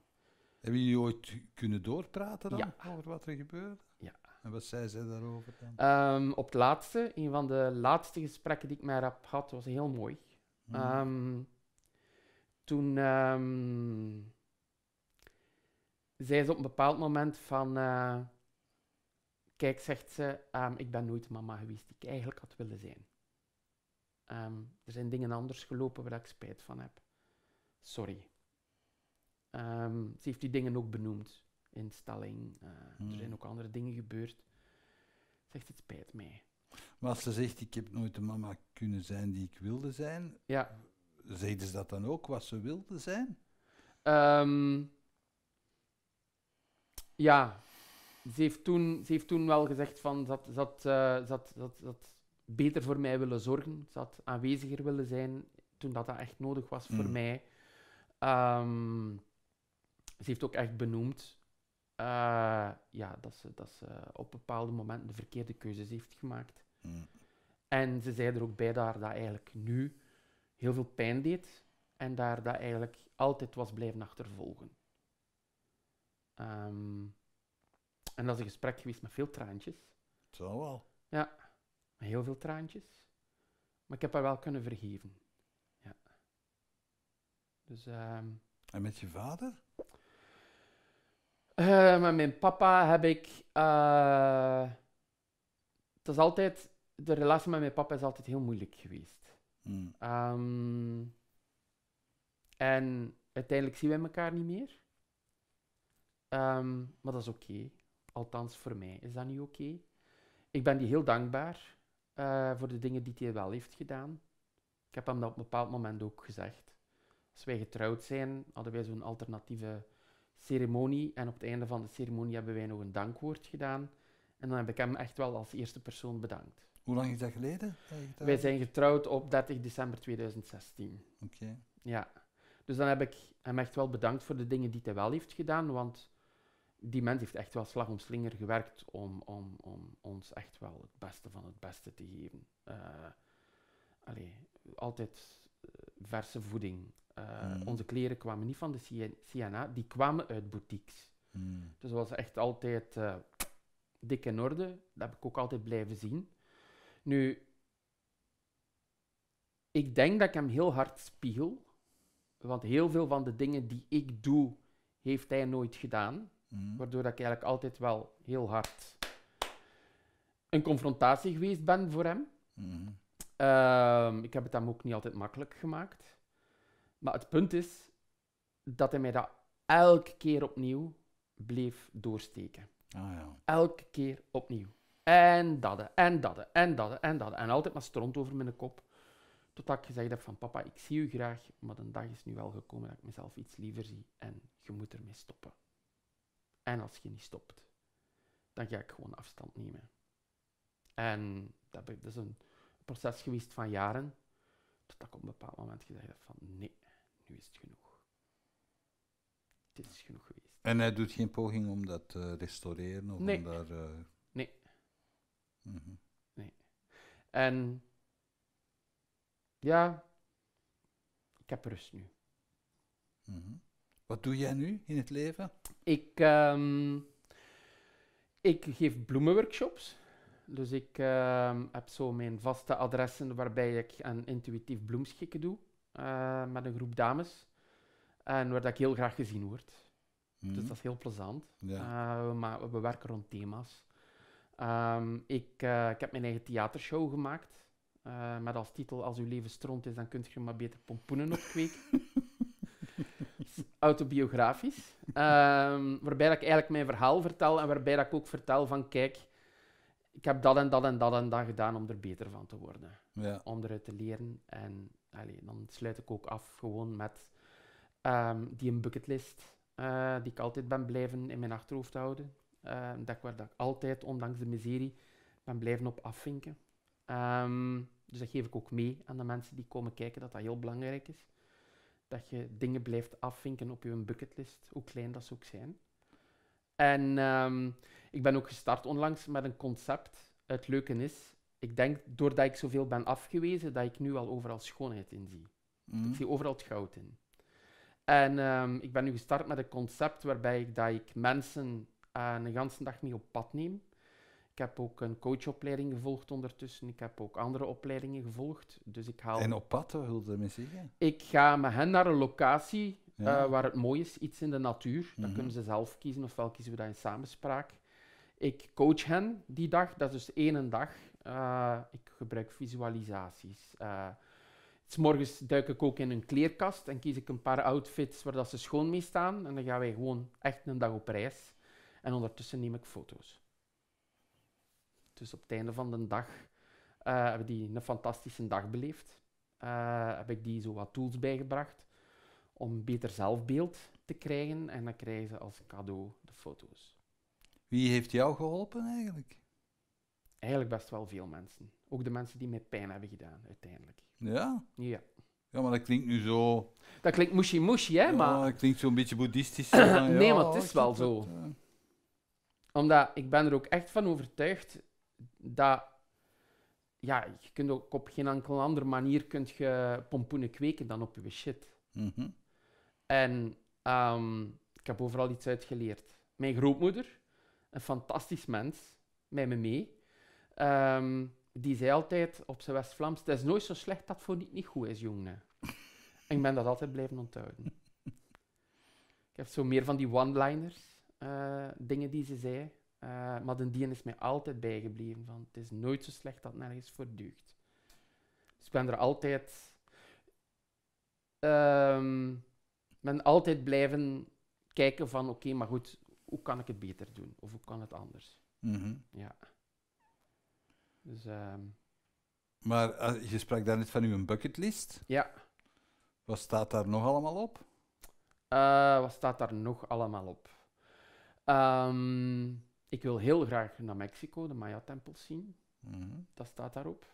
A: Hebben jullie ooit kunnen doorpraten dan
B: over wat er gebeurde?
A: Ja. En wat zei
B: zij daarover dan?
A: Ehm, op het laatste, een van de laatste gesprekken die ik met haar heb gehad, was heel mooi. Mhm. Ehm, toen... Ehm, zij is op een bepaald moment van... Eh, kijk, zegt ze, ehm, ik ben nooit de mama geweest die ik eigenlijk had willen zijn. Ehm, er zijn dingen anders gelopen waar ik spijt van heb. Sorry. Ehm, ze heeft die dingen ook benoemd. Instelling. Uh, Er hmm. zijn ook andere dingen gebeurd. Zegt het spijt mij.
B: Maar als ze zegt, ik heb nooit de mama kunnen zijn die ik wilde zijn, ja. zeiden ze dat dan ook, wat ze wilde zijn? Um,
A: ja, ze heeft toen, ze heeft toen wel gezegd van dat dat, uh, dat, dat, dat beter voor mij willen zorgen, dat aanweziger willen zijn toen dat, dat echt nodig was voor mm. mij. Ehm, ze heeft ook echt benoemd eh, ja, dat, ze, dat ze op bepaalde momenten de verkeerde keuzes heeft gemaakt. Mm. En ze zei er ook bij daar dat eigenlijk nu heel veel pijn deed en daar dat eigenlijk altijd was blijven achtervolgen. Ehm, en dat is een gesprek geweest met veel traantjes. Zo wel. Ja, met heel veel traantjes. Maar ik heb haar wel kunnen vergeven. Ja. Dus, ehm, en met je vader? Eh, met mijn papa heb ik. Uh, het is altijd. De relatie met mijn papa is altijd heel moeilijk geweest. Hmm. Ehm, en uiteindelijk zien wij elkaar niet meer. Ehm, maar dat is oké. Althans, voor mij is dat niet oké. Ik ben die heel dankbaar eh, voor de dingen die hij wel heeft gedaan. Ik heb hem dat op een bepaald moment ook gezegd. Als wij getrouwd zijn, hadden wij zo'n alternatieve ceremonie. En op het einde van de ceremonie hebben wij nog een dankwoord gedaan. En dan heb ik hem echt wel als eerste persoon bedankt. Hoe lang is dat geleden? Wij zijn getrouwd op 30 december 2016. Oké. Ja. Dus dan heb ik hem echt wel bedankt voor de dingen die hij wel heeft gedaan. Want die mens heeft echt wel slag om slinger gewerkt om, om, om ons echt wel het beste van het beste te geven. Uh, allee, altijd eh, verse voeding. Eh, hmm. Onze kleren kwamen niet van de CNA, die kwamen uit boutiques. Hmm. Dus dat was echt altijd uh, dik in orde. Dat heb ik ook altijd blijven zien. Nu, ik denk dat ik hem heel hard spiegel. Want heel veel van de dingen die ik doe, heeft hij nooit gedaan. Mhm. Waardoor dat ik eigenlijk altijd wel heel hard een confrontatie geweest ben voor hem. Mhm. Ehm, ik heb het hem ook niet altijd makkelijk gemaakt. Maar het punt is dat hij mij dat elke keer opnieuw bleef doorsteken. Ah, ja. Elke keer opnieuw. En dat, en dat, en dat, en dat. En altijd maar stront over mijn kop. Totdat ik gezegd heb van papa, ik zie u graag, maar de dag is nu wel gekomen dat ik mezelf iets liever zie en je moet ermee stoppen. En als je niet stopt, dan ga ik gewoon afstand nemen. En dat, is een proces geweest van jaren, tot ik op een bepaald moment gezegd heb van nee, nu is het genoeg. Het is genoeg geweest.
B: En hij doet geen poging om dat te restaureren? Of nee. Om daar, uh...
A: Nee. Mhm. Nee. En ja, ik heb rust nu. Mhm. Wat doe jij nu in het leven? Ik, ehm, ik geef bloemenworkshops. Dus ik ehm, heb zo mijn vaste adressen waarbij ik een intuïtief bloemschikken doe eh, met een groep dames. En waar dat ik heel graag gezien word. Mhm. Dus dat is heel plezant. Eh, maar we werken rond thema's. Ehm, ik, eh, ik heb mijn eigen theatershow gemaakt. met als titel Als uw leven stront is, dan kunt u maar beter pompoenen opkweken. autobiografisch. Ehm, waarbij dat ik eigenlijk mijn verhaal vertel en waarbij dat ik ook vertel van kijk, ik heb dat en dat en dat en dat gedaan om er beter van te worden. Ja. Om eruit te leren. En allee, dan sluit ik ook af gewoon met ehm, die bucketlist eh, die ik altijd ben blijven in mijn achterhoofd houden. Uh, dat ik, waar ik altijd, ondanks de miserie, ben blijven op afvinken. dus dat geef ik ook mee aan de mensen die komen kijken, dat dat heel belangrijk is dat je dingen blijft afvinken op je bucketlist, hoe klein dat ze ook zijn. En ehm, ik ben ook gestart onlangs met een concept. Het leuke is, ik denk doordat ik zoveel ben afgewezen, dat ik nu al overal schoonheid in zie. Mhm. Ik zie overal het goud in. En ehm, ik ben nu gestart met een concept waarbij ik, dat ik mensen uh, een ganse dag mee op pad neem. Ik heb ook een coachopleiding gevolgd ondertussen. Ik heb ook andere opleidingen gevolgd. Dus ik haal... En op pad, wilde men zeggen? Ik ga met hen naar een locatie eh, waar het mooi is, iets in de natuur. Dan mhm. kunnen ze zelf kiezen, ofwel kiezen we dat in samenspraak. Ik coach hen die dag, dat is dus één dag. Eh, ik gebruik visualisaties. Uh, s morgens duik ik ook in een kleerkast en kies ik een paar outfits waar dat ze schoon mee staan. En dan gaan wij gewoon echt een dag op reis. En ondertussen neem ik foto's. Dus op het einde van de dag eh, hebben die een fantastische dag beleefd. Eh, heb ik die zo wat tools bijgebracht om beter zelfbeeld te krijgen. En dan krijgen ze als cadeau de foto's. Wie heeft jou geholpen eigenlijk? Eigenlijk best wel veel mensen. Ook de mensen die mij pijn hebben gedaan, uiteindelijk. Ja?
B: Ja. Ja, maar dat klinkt nu zo... Dat klinkt mushy-mushy, hè, ja, maar... dat klinkt zo'n beetje boeddhistisch. nee, ja, maar het is wel zo.
A: Eh. Omdat, ik ben er ook echt van overtuigd, ja, je kunt ook op geen enkele andere manier kunt je pompoenen kweken dan op je shit. Mhm. En ehm, ik heb overal iets uitgeleerd. Mijn grootmoeder, een fantastisch mens, met me mee, ehm, die zei altijd op zijn West-Vlaams: Het is nooit zo slecht dat voor niet, niet goed is, jongen. en ik ben dat altijd blijven onthouden. ik heb zo meer van die one-liners, eh, dingen die ze zei. Eh, maar de is mij altijd bijgebleven. Van, het is nooit zo slecht dat nergens voor deugt. Dus ik ben er altijd... Um, ben altijd blijven kijken van, oké, maar goed, hoe kan ik het beter doen? Of hoe kan het anders? Mhm. Ja. Dus... Ehm,
B: maar eh, je sprak daarnet van uw bucketlist. Ja. Wat staat daar nog allemaal op?
A: Eh, wat staat daar nog allemaal op? Um, ik wil heel graag naar Mexico, de Maya-tempels zien. Mhm. Dat staat daarop.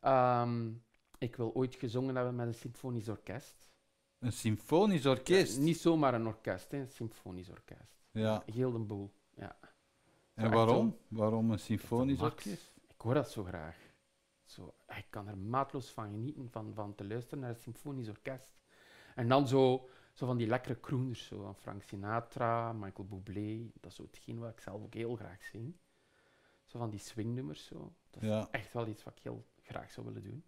A: Ehm, ik wil ooit gezongen hebben met een symfonisch orkest. Een symfonisch orkest? niet zomaar een orkest, hè, een symfonisch orkest. Ja. Heel boel, ja. En waarom?
B: waarom een symfonisch orkest?
A: Ik hoor dat zo graag. Zo, ik kan er maatloos van genieten, van, van te luisteren naar een symfonisch orkest. En dan zo zo van die lekkere krooners zo van Frank Sinatra, Michael Bublé. Dat is hetgeen wat ik zelf ook heel graag zing. Zo van die swingnummers, zo. Dat is echt wel iets wat ik heel graag zou willen doen.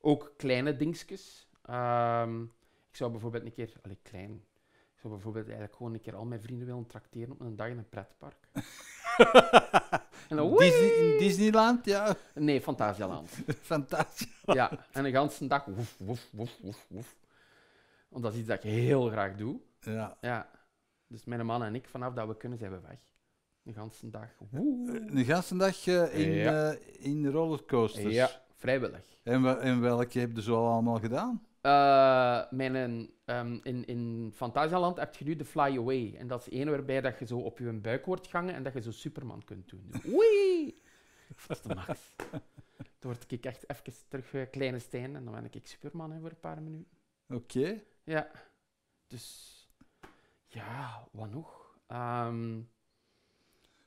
A: Ook kleine dingetjes. Ehm, ik zou bijvoorbeeld een keer... alleen klein. Ik zou bijvoorbeeld eigenlijk gewoon een keer al mijn vrienden willen trakteren op een dag in een pretpark. en dan, Disney, in Disneyland, ja? Nee, Fantasialand. Fantasialand. Ja, en een hele dag woef, woef, woef, woef. Want dat is iets dat ik heel graag doe. Ja. ja. Dus mijn man en ik, vanaf dat we kunnen, zijn we weg. De ganse dag.
C: Woe.
B: Eh, de ganse dag eh, in, ja. Eh, in rollercoasters? Ja, vrijwillig. En, wel, welke heb je zo allemaal gedaan?
A: mijn, um, in, in Fantasialand heb je nu de Fly Away. En dat is één waarbij dat je zo op je buik wordt gangen en dat je zo Superman kunt doen. Dus, oei! Dat is de max. Toen word ik echt even terug kleine steen en dan ben ik Superman hè, voor een paar minuten. Oké. Ja. Dus...
B: Ja, wat nog? Um, ehm,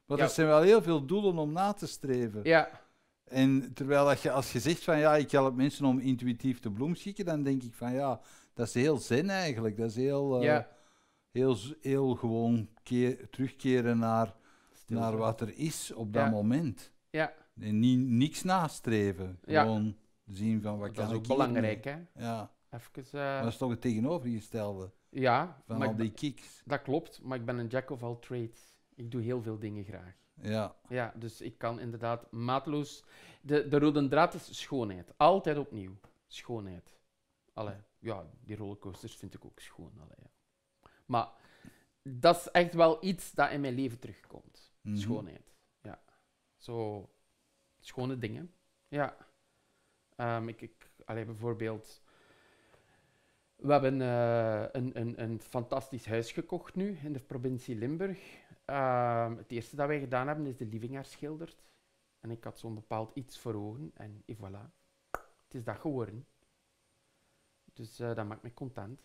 B: Want er zijn wel heel veel doelen om na te streven. Ja. En terwijl dat je, als je zegt van ja, ik help mensen om intuïtief te bloemschikken, dan denk ik van ja, dat is heel zin eigenlijk. Dat is heel, eh, heel, heel gewoon keer, terugkeren naar, naar wat er is op dat moment. Ja. En niet niks nastreven. Gewoon zien van wat dat kan ik Dat is ook belangrijk, hè?
A: Ja. Even, uh... Dat is
B: toch het tegenovergestelde ja, van al die
A: kicks. Dat klopt, maar ik ben een jack of all trades. Ik doe heel veel dingen graag. Ja. ja dus ik kan inderdaad maatloos. De, de rode draad is schoonheid. Altijd opnieuw. Schoonheid. Allee, ja, die rollercoasters vind ik ook schoon. Allee, ja. Maar dat is echt wel iets dat in mijn leven terugkomt. Mhm. Schoonheid. Ja. Zo, schone dingen. Ja. Ehm, ik, ik allee, bijvoorbeeld we hebben eh, een, een, een, fantastisch huis gekocht nu in de provincie Limburg. Ehm, het eerste dat wij gedaan hebben is de living herschilderd. En ik had zo'n bepaald iets voor ogen en et voilà. Het is dat geworden. Dus eh, dat maakt me content.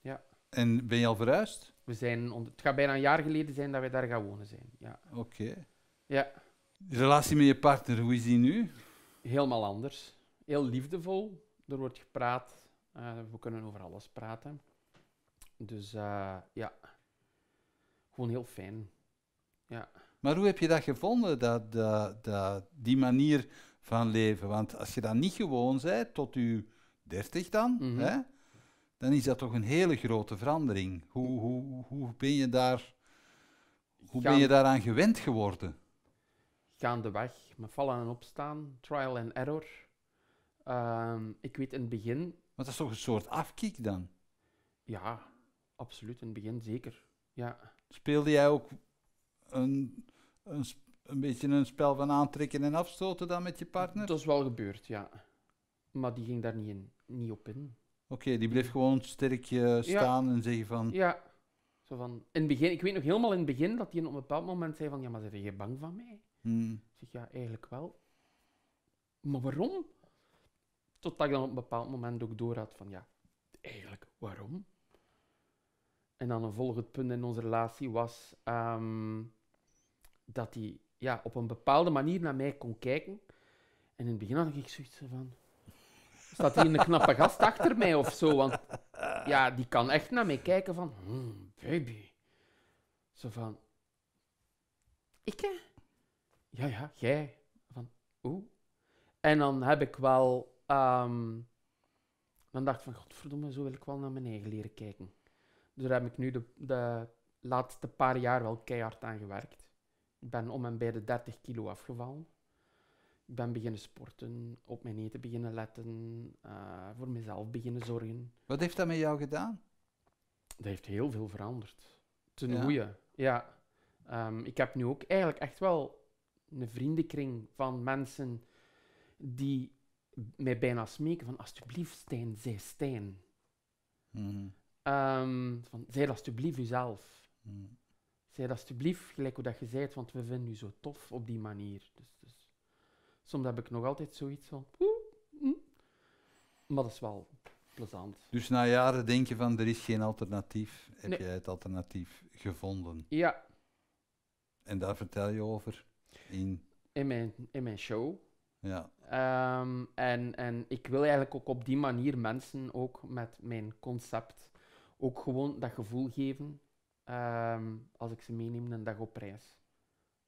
A: Ja. En ben je al verhuisd? We zijn het gaat bijna een jaar geleden zijn dat wij daar gaan wonen zijn. Ja. Oké. Ja.
B: De relatie met je partner, hoe is die nu?
A: Helemaal anders. Heel liefdevol. Er wordt gepraat eh, we kunnen over alles praten. Dus eh, ja, gewoon heel fijn. Ja.
B: Maar hoe heb je dat gevonden, dat, die manier van leven? Want als je dat niet gewoon bent, tot je dertig dan, mhm. hè, dan is dat toch een hele grote verandering.
C: Hoe, hoe,
B: hoe ben je daar... Hoe ben je daaraan gewend geworden?
A: Gaandeweg, me vallen en opstaan, trial and error. Ehm, ik weet in het begin, dat is toch een soort afkiek dan? Ja, absoluut. In het begin zeker.
B: Ja. Speelde jij ook een, een, een beetje een spel
A: van aantrekken en afstoten dan met je partner? Dat is wel gebeurd, ja. Maar die ging daar niet, in, niet op in.
B: Oké, die bleef gewoon sterk
A: eh, staan en zeggen van... Ja, zo van... In het begin, ik weet nog helemaal in het begin dat hij op een bepaald moment zei van... Ja, maar zijn je bang van mij? Hmm. Ik zeg, ja, eigenlijk wel. Maar waarom? Totdat ik dan op een bepaald moment ook door had van ja, eigenlijk waarom? En dan een volgend punt in onze relatie was ehm, dat hij ja, op een bepaalde manier naar mij kon kijken. En in het begin had ik zoiets van. Staat hier een knappe gast achter mij of zo? Want ja, die kan echt naar mij kijken van. Hmm, baby. Zo van. Ik hè? Ja, ja, jij. Van. Oeh. En dan heb ik wel Um, ehm, dan dacht ik van, godverdomme, zo wil ik wel naar mijn eigen leren kijken. Dus daar heb ik nu de, de laatste paar jaar wel keihard aan gewerkt. Ik ben om en bij de 30 kilo afgevallen. Ik ben beginnen sporten, op mijn eten beginnen letten, eh, voor mezelf beginnen zorgen. Wat heeft dat met jou gedaan? Dat heeft heel veel veranderd. Ten ja. ja. Ehm, ik heb nu ook eigenlijk echt wel een vriendenkring van mensen die mij bijna smeken van alsjeblieft, Stijn, zij Stijn. Mm van, zij alsjeblieft u Mm. Zij alsjeblieft gelijk hoe dat je zei, want we vinden u zo tof op die manier. Dus, dus. Soms heb ik nog altijd zoiets van... Mm. maar dat is wel plezant.
B: Dus na jaren denk je van, er is geen alternatief. Heb jij het alternatief gevonden? Ja. En daar vertel je over in...
A: In mijn, in mijn show. Ja. Ehm, en, en ik wil eigenlijk ook op die manier mensen ook met mijn concept ook gewoon dat gevoel geven ehm, als ik ze meeneem een dag op reis.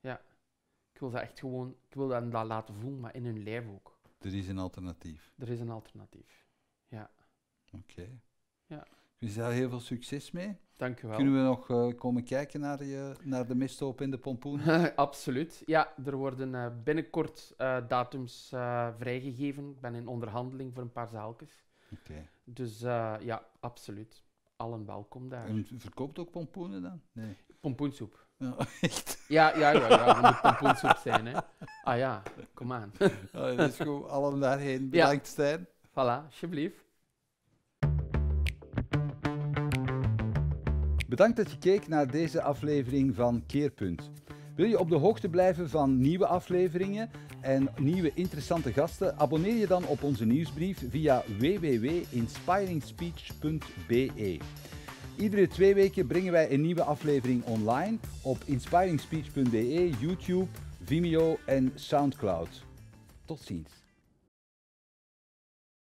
A: Ja. Ik wil ze echt gewoon, ik wil hen dat laten voelen, maar in hun lijf ook.
B: Er is een alternatief.
A: Er is een alternatief. Ja. Oké. Ja wens daar heel veel succes mee. Dank je wel. Kunnen
B: we nog eh, komen kijken naar, je, naar de misthoop in de pompoen?
A: Absoluut. Ja, er worden eh, binnenkort eh, datums vrijgegeven. Ik ben in onderhandeling voor een paar zaaltjes. Oké. Dus ja, absoluut. Allen welkom daar. En verkoopt ook pompoenen dan? Nee. Pompoensoep. Oh, echt? Ja, ja, ja, moet pompoensoep zijn, hè. Ah ja, kom aan. Oh, dat is
B: goed. Allen daarheen. Bedankt, ja. Stijn. Voilà, alsjeblieft. Bedankt dat je keek naar deze aflevering van Keerpunt. Wil je op de hoogte blijven van nieuwe afleveringen en nieuwe interessante gasten? Abonneer je dan op onze nieuwsbrief via www.inspiringspeech.be. Iedere twee weken brengen wij een nieuwe aflevering online op inspiringspeech.be, YouTube, Vimeo en SoundCloud. Tot ziens.